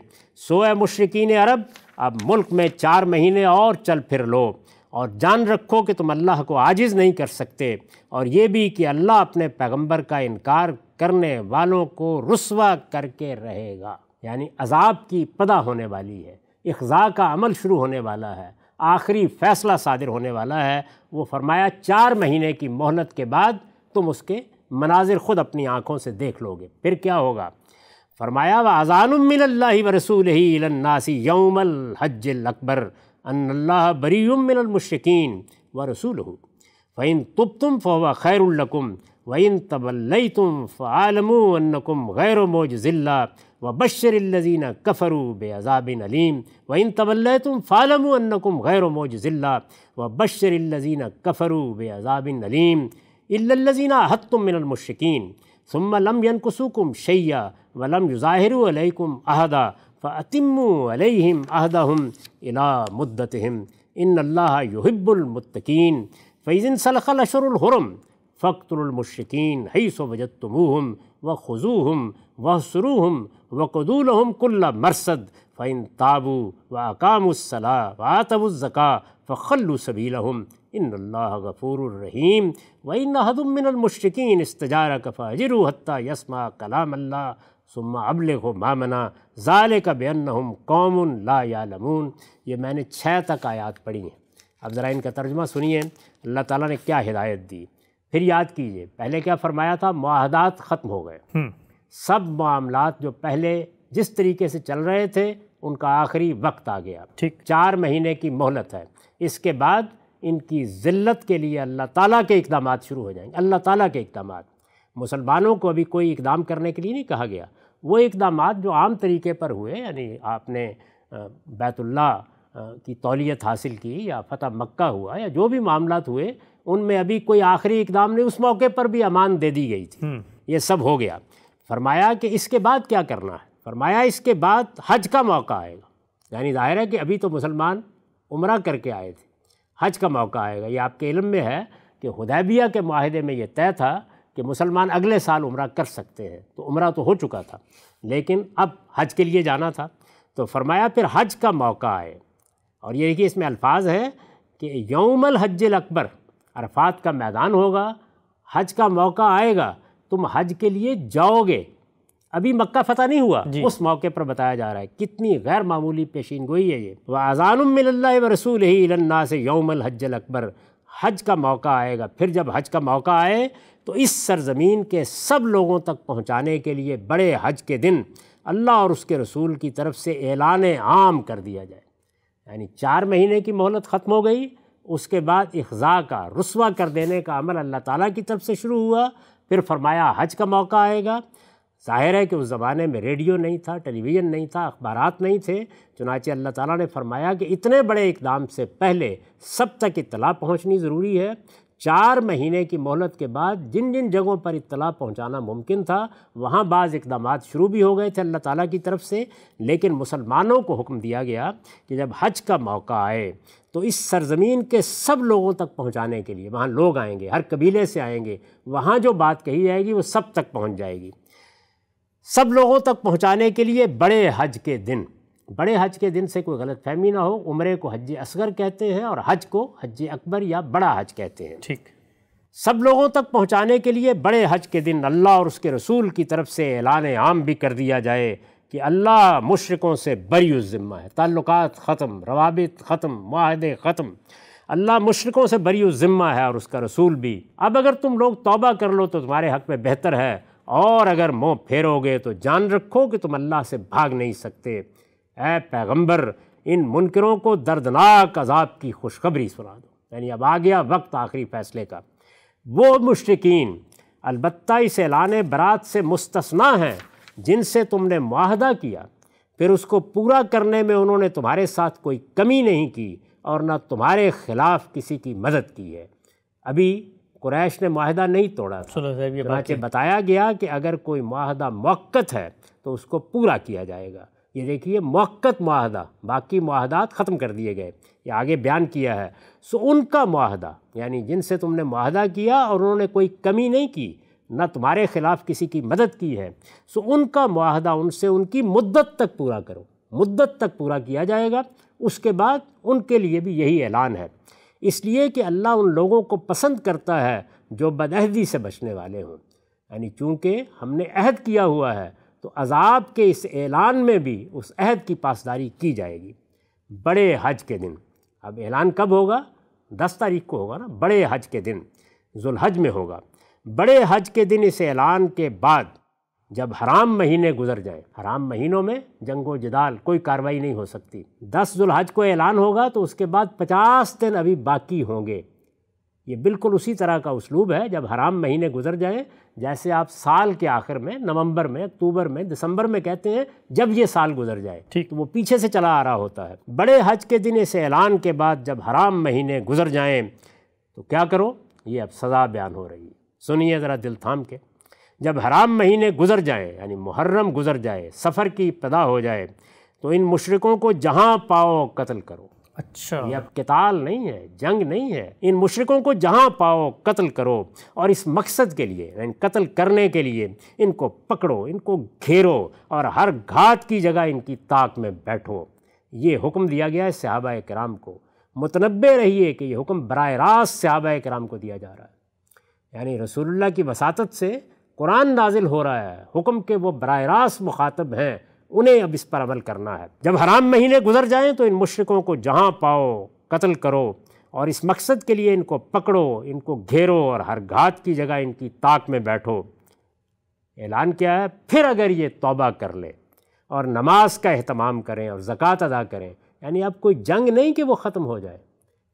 सोए मशरकिन अरब अब मुल्क में चार महीने और चल फिर लो और जान रखो कि तुम अल्लाह को आजिज़ नहीं कर सकते और ये भी कि अल्लाह अपने पैगम्बर का इनकार करने वालों को रसवा करके रहेगा यानी अजाब की पदा होने वाली है इकज़ा का अमल शुरू होने वाला है आखिरी फ़ैसला सादिर होने वाला है वो फरमाया चार महीने की मोहनत के बाद तुम उसके मनाजिर ख़ुद अपनी आँखों से देख लोगे फिर क्या होगा फरमाया व अजानमिल्ला व रसूल नासी यौमल हज अकबर अनल्ला बरीमिनमशिकीन व रसूल फ़ैन तुप तुम फ़ो खैरकुम वन तबल्लई तुम फ़ालमू गैर मोज व बशरल्लिन कफ़रू बेअाबिन अलीम व इन तवल तुम फ़ालम अन्नकुम गैर मोजिल्ला व बशरल्लिन कफ़रू बेअाबिन अलीम इल्लजीना हत्तुम मिनलमशिकीन सुम लम यनकुसुकुम शैया वलम युज़ाहिरकुम अहदा फ़तिम अहदहम इला मुद्दतहम इन अल्लाह युहिब्बुलमतकीन फ़ैज़िन सलखल अशरहरम फ़क्तुलमशिकीन हई सो वजतमूहम व खजूहम व वसरूहम वकदूल हम कुल्ला मरसद फ़ैन ताबू व अकामसला व फ़ल्लु सबील हम इन गफ़ूररहीम वन हदमिनमशिकीन इस्तजारा कफ़ा जरू हती यसमा कलाम अल्लाह सुम्मा हो मामना ज़ाल का बेन हम या लायालमून ये मैंने छः तक आयात पढ़ी हैं अब ज़रा इनका तर्जमा सुनिए अल्लाह ताला ने क्या हिदायत दी फिर याद कीजिए पहले क्या फ़रमाया था माहदात ख़त्म हो गए हम्म। सब मामला जो पहले जिस तरीके से चल रहे थे उनका आखिरी वक्त आ गया ठीक चार महीने की मोहलत है इसके बाद इनकी ज़िल्लत के लिए अल्लाह ताला के इकदाम शुरू हो जाएंगे अल्लाह ताला के इकदाम मुसलमानों को अभी कोई इकदाम करने के लिए नहीं कहा गया वो इकदाम जो आम तरीके पर हुए यानी आपने बैतुल्ला की तौलीत हासिल की या फतह मक्का हुआ या जो भी मामला हुए उनमें अभी कोई आखिरी इकदाम नहीं उस मौके पर भी अमान दे दी गई थी हम्म। ये सब हो गया फरमाया कि इसके बाद क्या करना है फरमाया इसके बाद हज का मौका आएगा यानी ज़ाहिर है कि अभी तो मुसलमान उम्र करके आए थे हज का मौका आएगा ये आपके इल्म में है कि हदैबिया के माहदे में ये तय था कि मुसलमान अगले साल उम्र कर सकते हैं तो उम्र तो हो चुका था लेकिन अब हज के लिए जाना था तो फरमाया फिर हज का मौका आए और ये देखिए इसमें अल्फाज हैं कि यौमल हज अकबर अरफात का मैदान होगा हज का मौका आएगा तुम हज के लिए जाओगे अभी मक्का फतह नहीं हुआ उस मौके पर बताया जा रहा है कितनी गैर मामूली पेशीन गोई है ये व अजानमिल्ला रसूल ही इलन्ना से यौम हजल अकबर हज का मौका आएगा फिर जब हज का मौका आए तो इस सरजमीन के सब लोगों तक पहुंचाने के लिए बड़े हज के दिन अल्लाह और उसके रसूल की तरफ से ऐलान आम कर दिया जाए यानी चार महीने की मोहलत ख़त्म हो गई उसके बाद इज़ा का रसवा कर देने का अमल अल्लाह ताला की तरफ से शुरू हुआ फिर फरमाया हज का मौका आएगा जाहिर है कि उस ज़माने में रेडियो नहीं था टेलीविज़न नहीं था अखबार नहीं थे चुनाचे अल्लाह ताला ने फरमाया कि इतने बड़े इकदाम से पहले सब तक इतला पहुंचनी ज़रूरी है चार महीने की मोहलत के बाद जिन जिन जगहों पर इतला पहुंचाना मुमकिन था वहाँ बाज़ इकदाम शुरू भी हो गए थे अल्लाह ताली की तरफ से लेकिन मुसलमानों को हुक्म दिया गया कि जब हज का मौका आए तो इस सरजमीन के सब लोगों तक पहुंचाने के लिए वहाँ लोग आएंगे हर कबीले से आएंगे वहाँ जो बात कही जाएगी वो सब तक पहुँच जाएगी सब लोगों तक पहुँचाने के लिए बड़े हज के दिन बड़े हज के दिन से कोई गलत फहमी ना हो उम्र को हज असगर कहते हैं और हज को हज अकबर या बड़ा हज कहते हैं ठीक सब लोगों तक पहुंचाने के लिए बड़े हज के दिन अल्लाह और उसके रसूल की तरफ से ऐलान आम भी कर दिया जाए कि अल्लाह मुशरकों से बरी ज़िम्मा है ताल्लुक ख़त्म रवाबित ख़त्म माहे ख़त्म अल्लाह मुशरकों से बरी ज़िम्मा है और उसका रसूल भी अब अगर तुम लोग तोबा कर लो तो तुम्हारे हक़ में बेहतर है और अगर मुँह फेरोगे तो जान रखो कि तुम अल्लाह से भाग नहीं सकते ए पैगम्बर इन मुनकरों को दर्दनाक अजाब की खुशखबरी सुना दो यानी अब आ गया वक्त आखिरी फ़ैसले का वो मुशरकिन अलबत् इस ऐलान बरात से मुस्तना हैं जिनसे तुमने माहदा किया फिर उसको पूरा करने में उन्होंने तुम्हारे साथ कोई कमी नहीं की और ना तुम्हारे ख़िलाफ़ किसी की मदद की है अभी कुरैश ने माहदा नहीं तोड़ा चुनाचे बताया गया कि अगर कोई माहदा मौक़त है तो उसको पूरा किया जाएगा ये देखिए मौक़त माहदा बाकी माहदात ख़त्म कर दिए गए ये आगे बयान किया है सो उनका माहदा यानी जिनसे तुमने माहदा किया और उन्होंने कोई कमी नहीं की ना तुम्हारे ख़िलाफ़ किसी की मदद की है सो उनका माहदा उनसे उनकी मुद्दत तक पूरा करो मुद्दत तक पूरा किया जाएगा उसके बाद उनके लिए भी यही ऐलान है इसलिए कि अल्लाह उन लोगों को पसंद करता है जो बदहदी से बचने वाले हों यानी चूँकि हमने अहद किया हुआ है तो अजाब के इस ऐलान में भी उस अहद की पासदारी की जाएगी बड़े हज के दिन अब ऐलान कब होगा दस तारीख को होगा ना बड़े हज के दिन जुलहज में होगा बड़े हज के दिन इस ऐलान के बाद जब हराम महीने गुजर जाएं हराम महीनों में जंगो जदाल कोई कार्रवाई नहीं हो सकती दस जुलहज को ऐलान होगा तो उसके बाद पचास दिन अभी बाकी होंगे ये बिल्कुल उसी तरह का उसलूब है जब हराम महीने गुजर जाएं जैसे आप साल के आखिर में नवंबर में अक्टूबर में दिसंबर में कहते हैं जब ये साल गुजर जाए ठीक तो वो पीछे से चला आ रहा होता है बड़े हज के दिन इस ऐलान के बाद जब हराम महीने गुजर जाएं तो क्या करो ये अब सज़ा बयान हो रही है सुनिए ज़रा दिल थाम के जब हराम महीने गुजर जाए यानी मुहर्रम गुजर जाए सफ़र की पैदा हो जाए तो इन मुशरकों को जहाँ पाओ कत्ल करो अच्छा ये अब किताल नहीं है जंग नहीं है इन मुशरकों को जहाँ पाओ कत्ल करो और इस मकसद के लिए कत्ल करने के लिए इनको पकड़ो इनको घेरो और हर घात की जगह इनकी ताक में बैठो ये हुक्म दिया गया है सहाबा कराम को मुतनबे रहिए कि ये हुक्म बर रास्त सहाबा कराम को दिया जा रहा है यानी रसूलुल्लाह की वसात से कुरान नाजिल हो रहा है हुक्म के वो बर रास्त मुखातब हैं उन्हें अब इस पर अमल करना है जब हराम महीने गुजर जाएँ तो इन मशरक़ों को जहाँ पाओ कत्ल करो और इस मकसद के लिए इनको पकड़ो इनको घेरो और हर घात की जगह इनकी ताक में बैठो ऐलान किया है फिर अगर ये तौबा कर ले और नमाज का अहतमाम करें और ज़क़़त अदा करें यानी अब कोई जंग नहीं कि वो ख़त्म हो जाए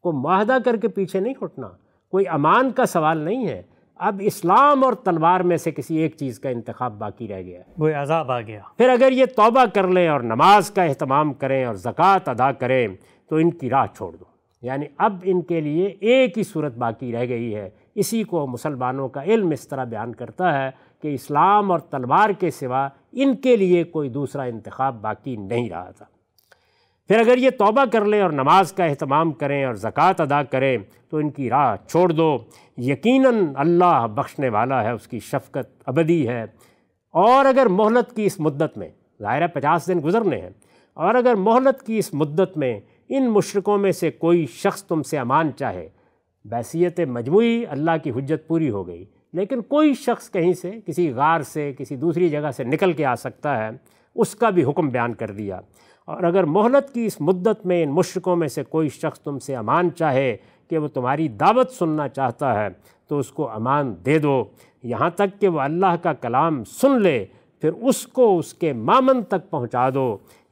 को माहदा करके पीछे नहीं उठना कोई अमान का सवाल नहीं है अब इस्लाम और तलवार में से किसी एक चीज़ का इंतखब बाकी रह गया वो अजाब आ गया फिर अगर ये तोबा कर लें और नमाज का अहतमाम करें और ज़क़़त अदा करें तो इनकी राह छोड़ दो यानी अब इनके लिए एक ही सूरत बाकी रह गई है इसी को मुसलमानों का इल्म इस तरह बयान करता है कि इस्लाम और तलवार के सिवा इनके लिए कोई दूसरा इंतखब बाकी नहीं रहा था फिर अगर ये तोबा कर लें और नमाज का अहतमाम करें और ज़क़़त अदा करें तो इनकी राह छोड़ दो यकीनन अल्लाह बख्शने वाला है उसकी शफकत अबदी है और अगर मोहलत की इस मुद्दत में ज़ाहिर पचास दिन गुजरने हैं और अगर मोहलत की इस मुद्दत में इन मुशरकों में से कोई शख्स तुमसे अमान चाहे बैसीत मजमू अल्लाह की हजत पूरी हो गई लेकिन कोई शख्स कहीं से किसी गार से किसी दूसरी जगह से निकल के आ सकता है उसका भी हुक्म बयान कर दिया और अगर मोहलत की इस मुद्दत में इन मुशरकों में से कोई शख्स तुमसे अमान चाहे कि वो तुम्हारी दावत सुनना चाहता है तो उसको अमान दे दो यहाँ तक कि वह अल्लाह का कलाम सुन ले फिर उसको उसके मामन तक पहुँचा दो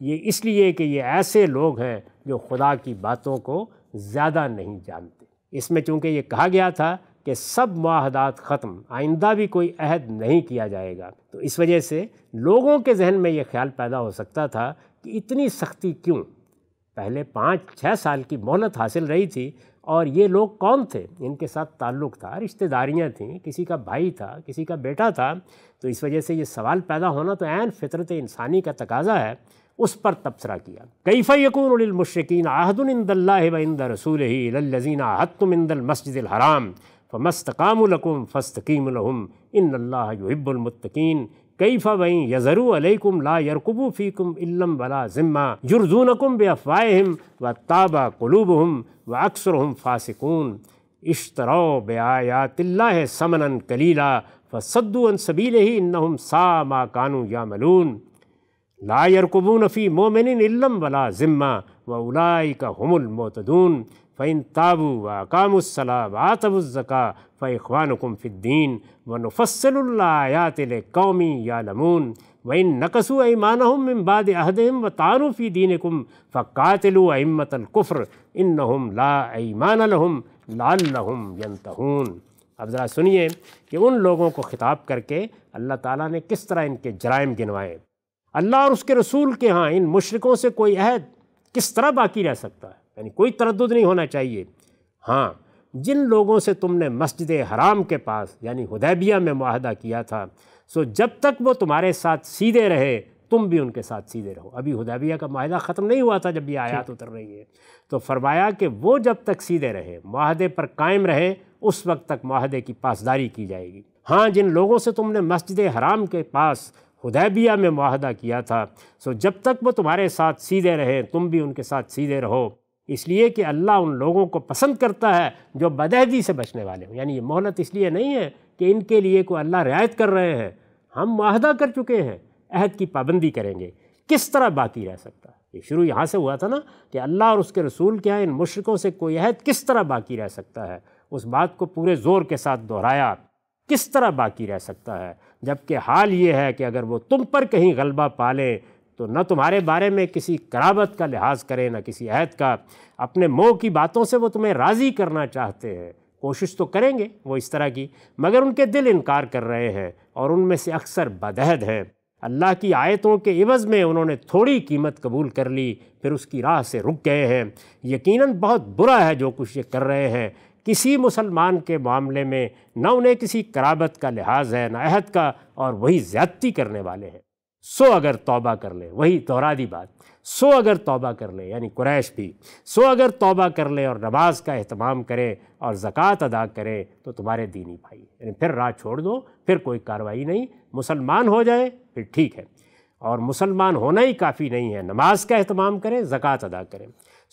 ये इसलिए कि ये ऐसे लोग हैं जो खुदा की बातों को ज़्यादा नहीं जानते इसमें चूँकि ये कहा गया था कि सब माहदात ख़त्म आइंदा भी कोई अहद नहीं किया जाएगा तो इस वजह से लोगों के जहन में ये ख्याल पैदा हो सकता था कि इतनी सख्ती क्यों पहले पाँच छः साल की मोहलत हासिल रही थी और ये लोग कौन थे इनके साथ ताल्लुक़ था रिश्तेदारियाँ थीं किसी का भाई था किसी का बेटा था तो इस वजह से ये सवाल पैदा होना तो ऐन फितरत इंसानी का तकाजा है उस पर तबसरा किया कैफ़ यकूनमशरकिन आहदन इंदल्ला रसूल ही लजीन मस्जिद हराम फ़मस्तकाम फ़स्तकीम इन अल्लाह कैफ़ा फ़वई यज़रू अलैकुम ला यरकबू फ़ीकुम इल्लम वला ज़िम्मा जुरजूनकुम बेअफ़वाहम व ताबा कुलूब हम व अक्सर हम फासिकून इश्तरो बेआयातिल्ला समनन कलीला फ़सद्दून सबील ही इन्नहुम सा मा कानू या मलून ला यरकबून फ़ी मोमिन इल्लम वला ज़िम्मा व उलाई का हमुल मोतदून फ़ैन ताबू वाकामसलाब आतबुज़का फ़ैवानकुम फ़िद्दीन व नफ़सलायात कौमी या नमून वइन नकसु ऐमान बाद अहदम व तारुफ़ी दीन कुम फ़ातिलु अमतलकुफ़्र इन हम ला ऐमान लहम लालहम यंतहून अब ज़रा सुनिए कि उन लोगों को ख़िताब करके अल्लाह ताला ने किस तरह इनके जराइम गिनवाए अल्लाह और उसके रसूल के यहाँ इन मशरक़ों से कोई अहद किस तरह बाकी रह सकता है यानी कोई तरद नहीं होना चाहिए हाँ जिन लोगों से तुमने मस्जिद हराम के पास यानी हदैबिया में माहदा किया था सो जब तक वो तुम्हारे साथ सीधे रहे तुम भी उनके साथ सीधे रहो अभी हदैबिया का माहा ख़त्म नहीं हुआ था जब ये आयात उतर रही है तो फरमाया कि वो जब तक सीधे रहे माहदे पर कायम रहे उस वक्त तक माहदे की पासदारी की जाएगी हाँ जिन लोगों से तुमने मस्जिद हराम के पास हदैबिया में माहदा किया था सो जब तक वो तुम्हारे साथ सीधे रहे तुम भी उनके साथ सीधे रहो इसलिए कि अल्लाह उन लोगों को पसंद करता है जो बदहदी से बचने वाले हों यानी ये मोहलत इसलिए नहीं है कि इनके लिए को अल्लाह रियायत कर रहे हैं हम माहदा कर चुके हैं अहद की पाबंदी करेंगे किस तरह बाकी रह सकता है ये शुरू यहाँ से हुआ था ना कि अल्लाह और उसके रसूल क्या इन मुशरकों से कोई अहद किस तरह बाकी रह सकता है उस बात को पूरे ज़ोर के साथ दोहराया किस तरह बाकी रह सकता है जबकि हाल ये है कि अगर वो तुम पर कहीं गलबा पालें तो न तुम्हारे बारे में किसी कराबत का लिहाज करें ना किसी अहद का अपने मोह की बातों से वो तुम्हें राज़ी करना चाहते हैं कोशिश तो करेंगे वो इस तरह की मगर उनके दिल इनकार कर रहे हैं और उनमें से अक्सर बदहद हैं अल्लाह की आयतों के इवज़ में उन्होंने थोड़ी कीमत कबूल कर ली फिर उसकी राह से रुक गए हैं यकीनन बहुत बुरा है जो कुछ ये कर रहे हैं किसी मुसलमान के मामले में न उन्हें किसी कराबत का लिहाज है न अहद का और वही ज़्यादती करने वाले हैं सो अगर तौबा कर ले वही दोहरा दी बात सो अगर तौबा कर ले यानी कुरैश भी सो अगर तौबा कर ले और नमाज़ का अहतमाम करें और ज़क़़त अदा करें तो तुम्हारे दीनी भाई यानी फिर राह छोड़ दो फिर कोई कार्रवाई नहीं मुसलमान हो जाए फिर ठीक है और मुसलमान होना ही काफ़ी नहीं है नमाज का अहतमाम करें ज़क़़त अदा करें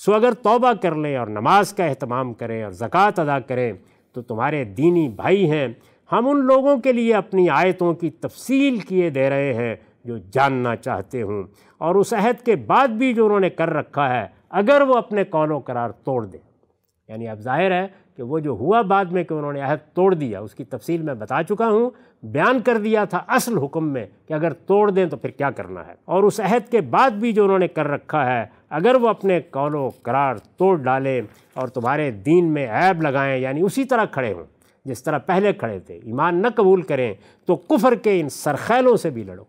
सो अगर तौबा कर लें और नमाज का अहतमाम करें और ज़क़़त अदा करें तो तुम्हारे दीनी भाई हैं हम उन लोगों के लिए अपनी आयतों की तफसील किए दे रहे हैं जो जानना चाहते हूँ और उस अहद के बाद भी जो उन्होंने कर रखा है अगर वो अपने कौलो करार तोड़ दें यानी अब जाहिर है कि वो जो हुआ बाद में कि उन्होंने अहद तोड़ दिया उसकी तफसील मैं बता चुका हूँ बयान कर दिया था असल हुक्म में कि अगर तोड़ दें तो फिर क्या करना है और उस अहद के बाद भी जो उन्होंने कर रखा है अगर वो अपने कौलो करार तोड़ डालें और तुम्हारे दीन में ऐब लगाएं यानी उसी तरह खड़े हों जिस तरह पहले खड़े थे ईमान न कबूल करें तो कुफर के इन सरखैलों से भी लड़ो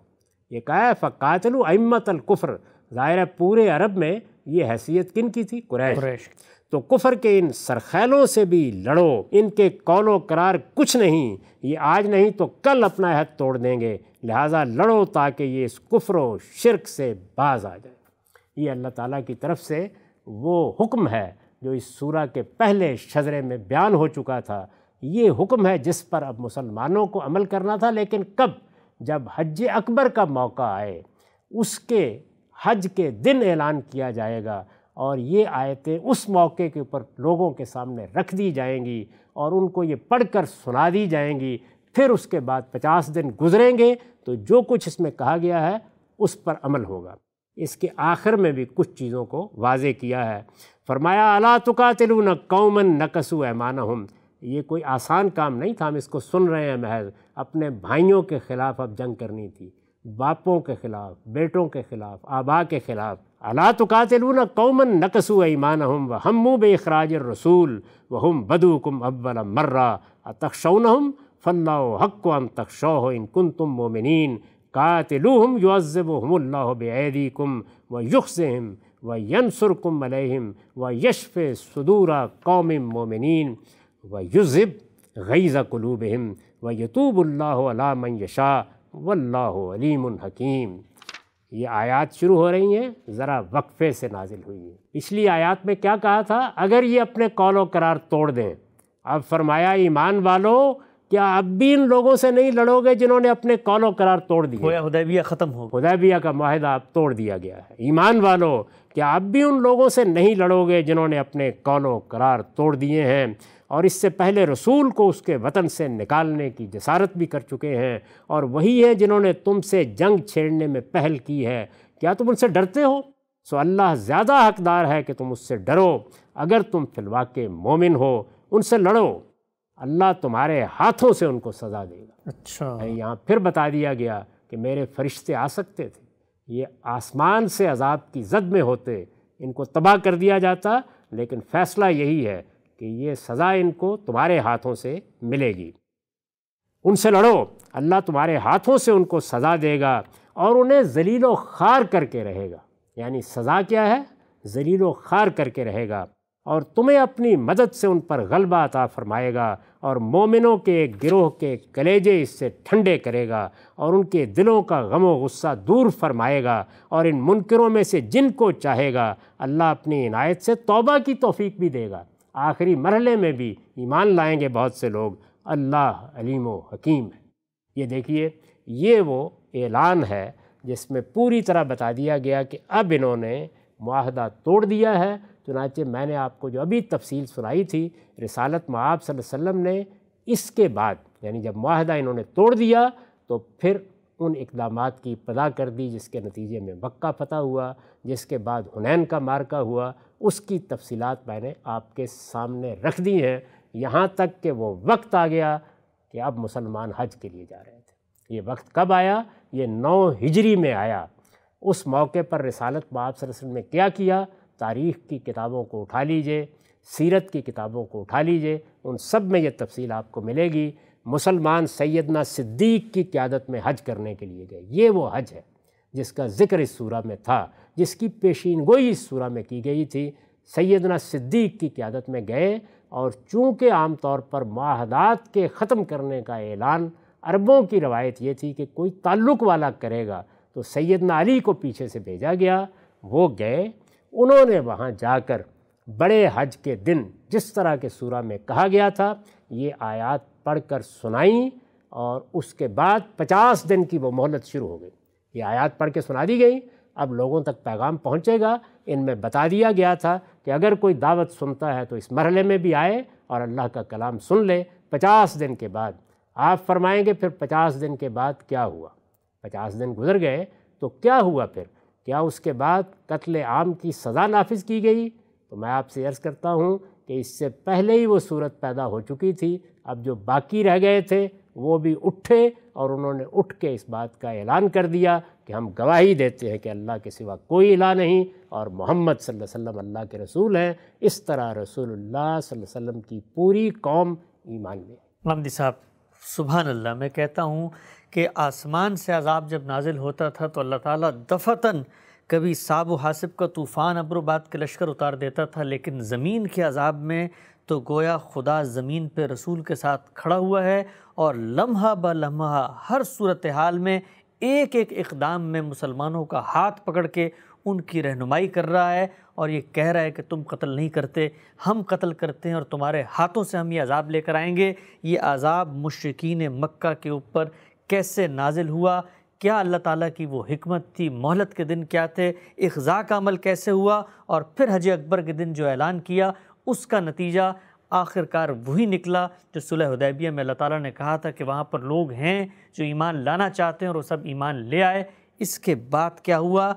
ये कहा है फ़कातलू अमतल कुफ़र ज़ाहिर पूरे अरब में ये हैसियत किन की थी कुरैश तो कुफर के इन सरखैलों से भी लड़ो इनके कौलो करार कुछ नहीं ये आज नहीं तो कल अपना हद तोड़ देंगे लिहाजा लड़ो ताकि ये इस कुफर शिरक से बाज आ जाए ये अल्लाह ताला की तरफ से वो हुक्म है जो इस सूरा के पहले शजरे में बयान हो चुका था ये हुक्म है जिस पर अब मुसलमानों को अमल करना था लेकिन कब जब हज अकबर का मौका आए उसके हज के दिन ऐलान किया जाएगा और ये आयतें उस मौके के ऊपर लोगों के सामने रख दी जाएंगी और उनको ये पढ़कर सुना दी जाएंगी फिर उसके बाद पचास दिन गुजरेंगे तो जो कुछ इसमें कहा गया है उस पर अमल होगा इसके आखिर में भी कुछ चीज़ों को वाजे किया है फरमाया अला तिलू न कौमन न कसु ऐमान हम ये कोई आसान काम नहीं था हम इसको सुन रहे हैं महज अपने भाइयों के ख़िलाफ़ अब जंग करनी थी बापों के ख़िलाफ़ बेटों के ख़िलाफ़ आबा के ख़िलाफ़ अला तो न कौमन नकसु ईमान हम व हम बे अखराज रसूल व हम बदू कुम अब्बल मर्रा न हम फ़ल्ला हक अन तकशो हो इन कन तुम मोमिन कातिलूहम युज़ब हमल्ला बेदी कुम व युखसम व यनसुर कुम व यशफ़ सदूरा कौम मोमिन व युज़ब गैज़ा कलूबहम व यतूबल्लामन यशा वल्लाम हकीम ये आयत शुरू हो रही हैं ज़रा वक्फ़े से नाजिल हुई है पिछली आयात में क्या कहा था अगर ये अपने कौलो करार तोड़ दें अब फरमाया ईमान वालों क्या अब भी इन लोगों से नहीं लड़ोगे जिन्होंने अपने कौलो करार तोड़ दिए हुदैबिया ख़त्म हो हुदैबिया का माहिदा अब तोड़ दिया गया है ईमान वालों क्या अब भी उन लोगों से नहीं लड़ोगे जिन्होंने अपने कौलो करार तोड़ दिए हैं और इससे पहले रसूल को उसके वतन से निकालने की जसारत भी कर चुके हैं और वही है जिन्होंने तुमसे जंग छेड़ने में पहल की है क्या तुम उनसे डरते हो सो अल्लाह ज़्यादा हकदार है कि तुम उससे डरो अगर तुम फिलवा के मोमिन हो उनसे लड़ो अल्लाह तुम्हारे हाथों से उनको सज़ा देगा अच्छा यहाँ फिर बता दिया गया कि मेरे फरिश्ते आ सकते थे ये आसमान से अजाब की जद में होते इनको तबाह कर दिया जाता लेकिन फ़ैसला यही है कि ये सज़ा इनको तुम्हारे हाथों से मिलेगी उनसे लड़ो अल्लाह तुम्हारे हाथों से उनको सज़ा देगा और उन्हें जलील व खार करके रहेगा यानी सज़ा क्या है जलील व खार करके रहेगा और तुम्हें अपनी मदद से उन पर गलबा अता फरमाएगा और मोमिनों के गिरोह के कलेजे इससे ठंडे करेगा और उनके दिलों का गम व गुस्सा दूर फरमाएगा और इन मुनकरों में से जिनको चाहेगा अल्लाह अपनी इनायत से तौबा की तोफ़ी भी देगा आखिरी मरहले में भी ईमान लाएंगे बहुत से लोग अल्लाह अलीम हकीम है ये देखिए ये वो ऐलान है जिसमें पूरी तरह बता दिया गया कि अब इन्होंने माहदा तोड़ दिया है चुनाचे मैंने आपको जो अभी तफसील सुनाई थी रिसालत मआब वसल्लम ने इसके बाद यानी जब माहदा इन्होंने तोड़ दिया तो फिर उन इकदाम की पदा कर दी जिसके नतीजे में मक्का फतह हुआ जिसके बाद हुनैन का मार्का हुआ उसकी तफसीत मैंने आपके सामने रख दी हैं यहाँ तक कि वो वक्त आ गया कि अब मुसलमान हज के लिए जा रहे थे ये वक्त कब आया ये नौ हिजरी में आया उस मौके पर रसालत बाब सरसल ने क्या किया तारीख़ की किताबों को उठा लीजिए सीरत की किताबों को उठा लीजिए उन सब में ये तफसील आपको मिलेगी मुसलमान सैदना सिद्दीक की क्यादत में हज करने के लिए गए ये वो हज है जिसका ज़िक्र इस सूरा में था जिसकी पेशीन गोई इस सूरा में की गई थी सैदना सिद्दीक की क्यादत में गए और चूँकि आम तौर पर माहदात के ख़त्म करने का ऐलान अरबों की रवायत ये थी कि कोई ताल्लुक़ वाला करेगा तो सैदना अली को पीछे से भेजा गया वो गए उन्होंने वहाँ जाकर बड़े हज के दिन जिस तरह के सूरा में कहा गया था ये आयात पढ़कर सुनाई और उसके बाद पचास दिन की वो मोहलत शुरू हो गई ये आयात पढ़ के सुना दी गई अब लोगों तक पैगाम पहुँचेगा इनमें बता दिया गया था कि अगर कोई दावत सुनता है तो इस मरहले में भी आए और अल्लाह का कलाम सुन ले पचास दिन के बाद आप फरमाएंगे फिर पचास दिन के बाद क्या हुआ पचास दिन गुजर गए तो क्या हुआ फिर क्या उसके बाद कत्ल आम की सज़ा नाफिज की गई तो मैं आपसे अर्ज़ करता हूँ कि इससे पहले ही वो सूरत पैदा हो चुकी थी अब जो बाकी रह गए थे वो भी उठे और उन्होंने उठ के इस बात का ऐलान कर दिया कि हम गवाही देते हैं कि अल्लाह के सिवा कोई इला नहीं और मोहम्मद सल्लल्लाहु अलैहि वसल्लम अल्लाह के रसूल हैं इस तरह रसूलुल्लाह सल्लल्लाहु अलैहि वसल्लम की पूरी कौम ईमान ले ममदी साहब सुबह अल्लाह मैं कहता हूँ कि आसमान से अजाब जब नाजिल होता था तो अल्लाह ताला दफतन कभी साब हासिब का तूफ़ान अब्रोबाद के लश्कर उतार देता था लेकिन ज़मीन के अजाब में तो गोया खुदा ज़मीन पर रसूल के साथ खड़ा हुआ है और लम्हा ब लम्हा हर सूरत हाल में एक एक इकदाम में मुसलमानों का हाथ पकड़ के उनकी रहनुमाई कर रहा है और ये कह रहा है कि तुम कत्ल नहीं करते हम कत्ल करते हैं और तुम्हारे हाथों से हम ये अज़ाब लेकर आएंगे ये अज़ाब मशरकिन मक्का के ऊपर कैसे नाजिल हुआ क्या अल्लाह ताला की वो हमत थी मोहलत के दिन क्या थे अज़ा का अमल कैसे हुआ और फिर हज अकबर के दिन जो ऐलान किया उसका नतीजा आखिरकार वही निकला जो सुलह हदैबिया में अल्लाह ताला ने कहा था कि वहाँ पर लोग हैं जो ईमान लाना चाहते हैं और वो सब ईमान ले आए इसके बाद क्या हुआ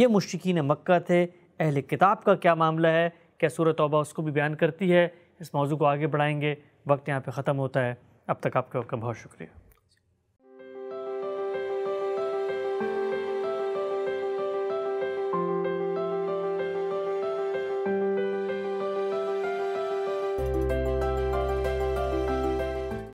ये मुश्किन मक्का थे अहल किताब का क्या मामला है क्या सूरत तौबा उसको भी बयान करती है इस मौजू को आगे बढ़ाएँगे वक्त यहाँ पर ख़त्म होता है अब तक आपका आपका बहुत शुक्रिया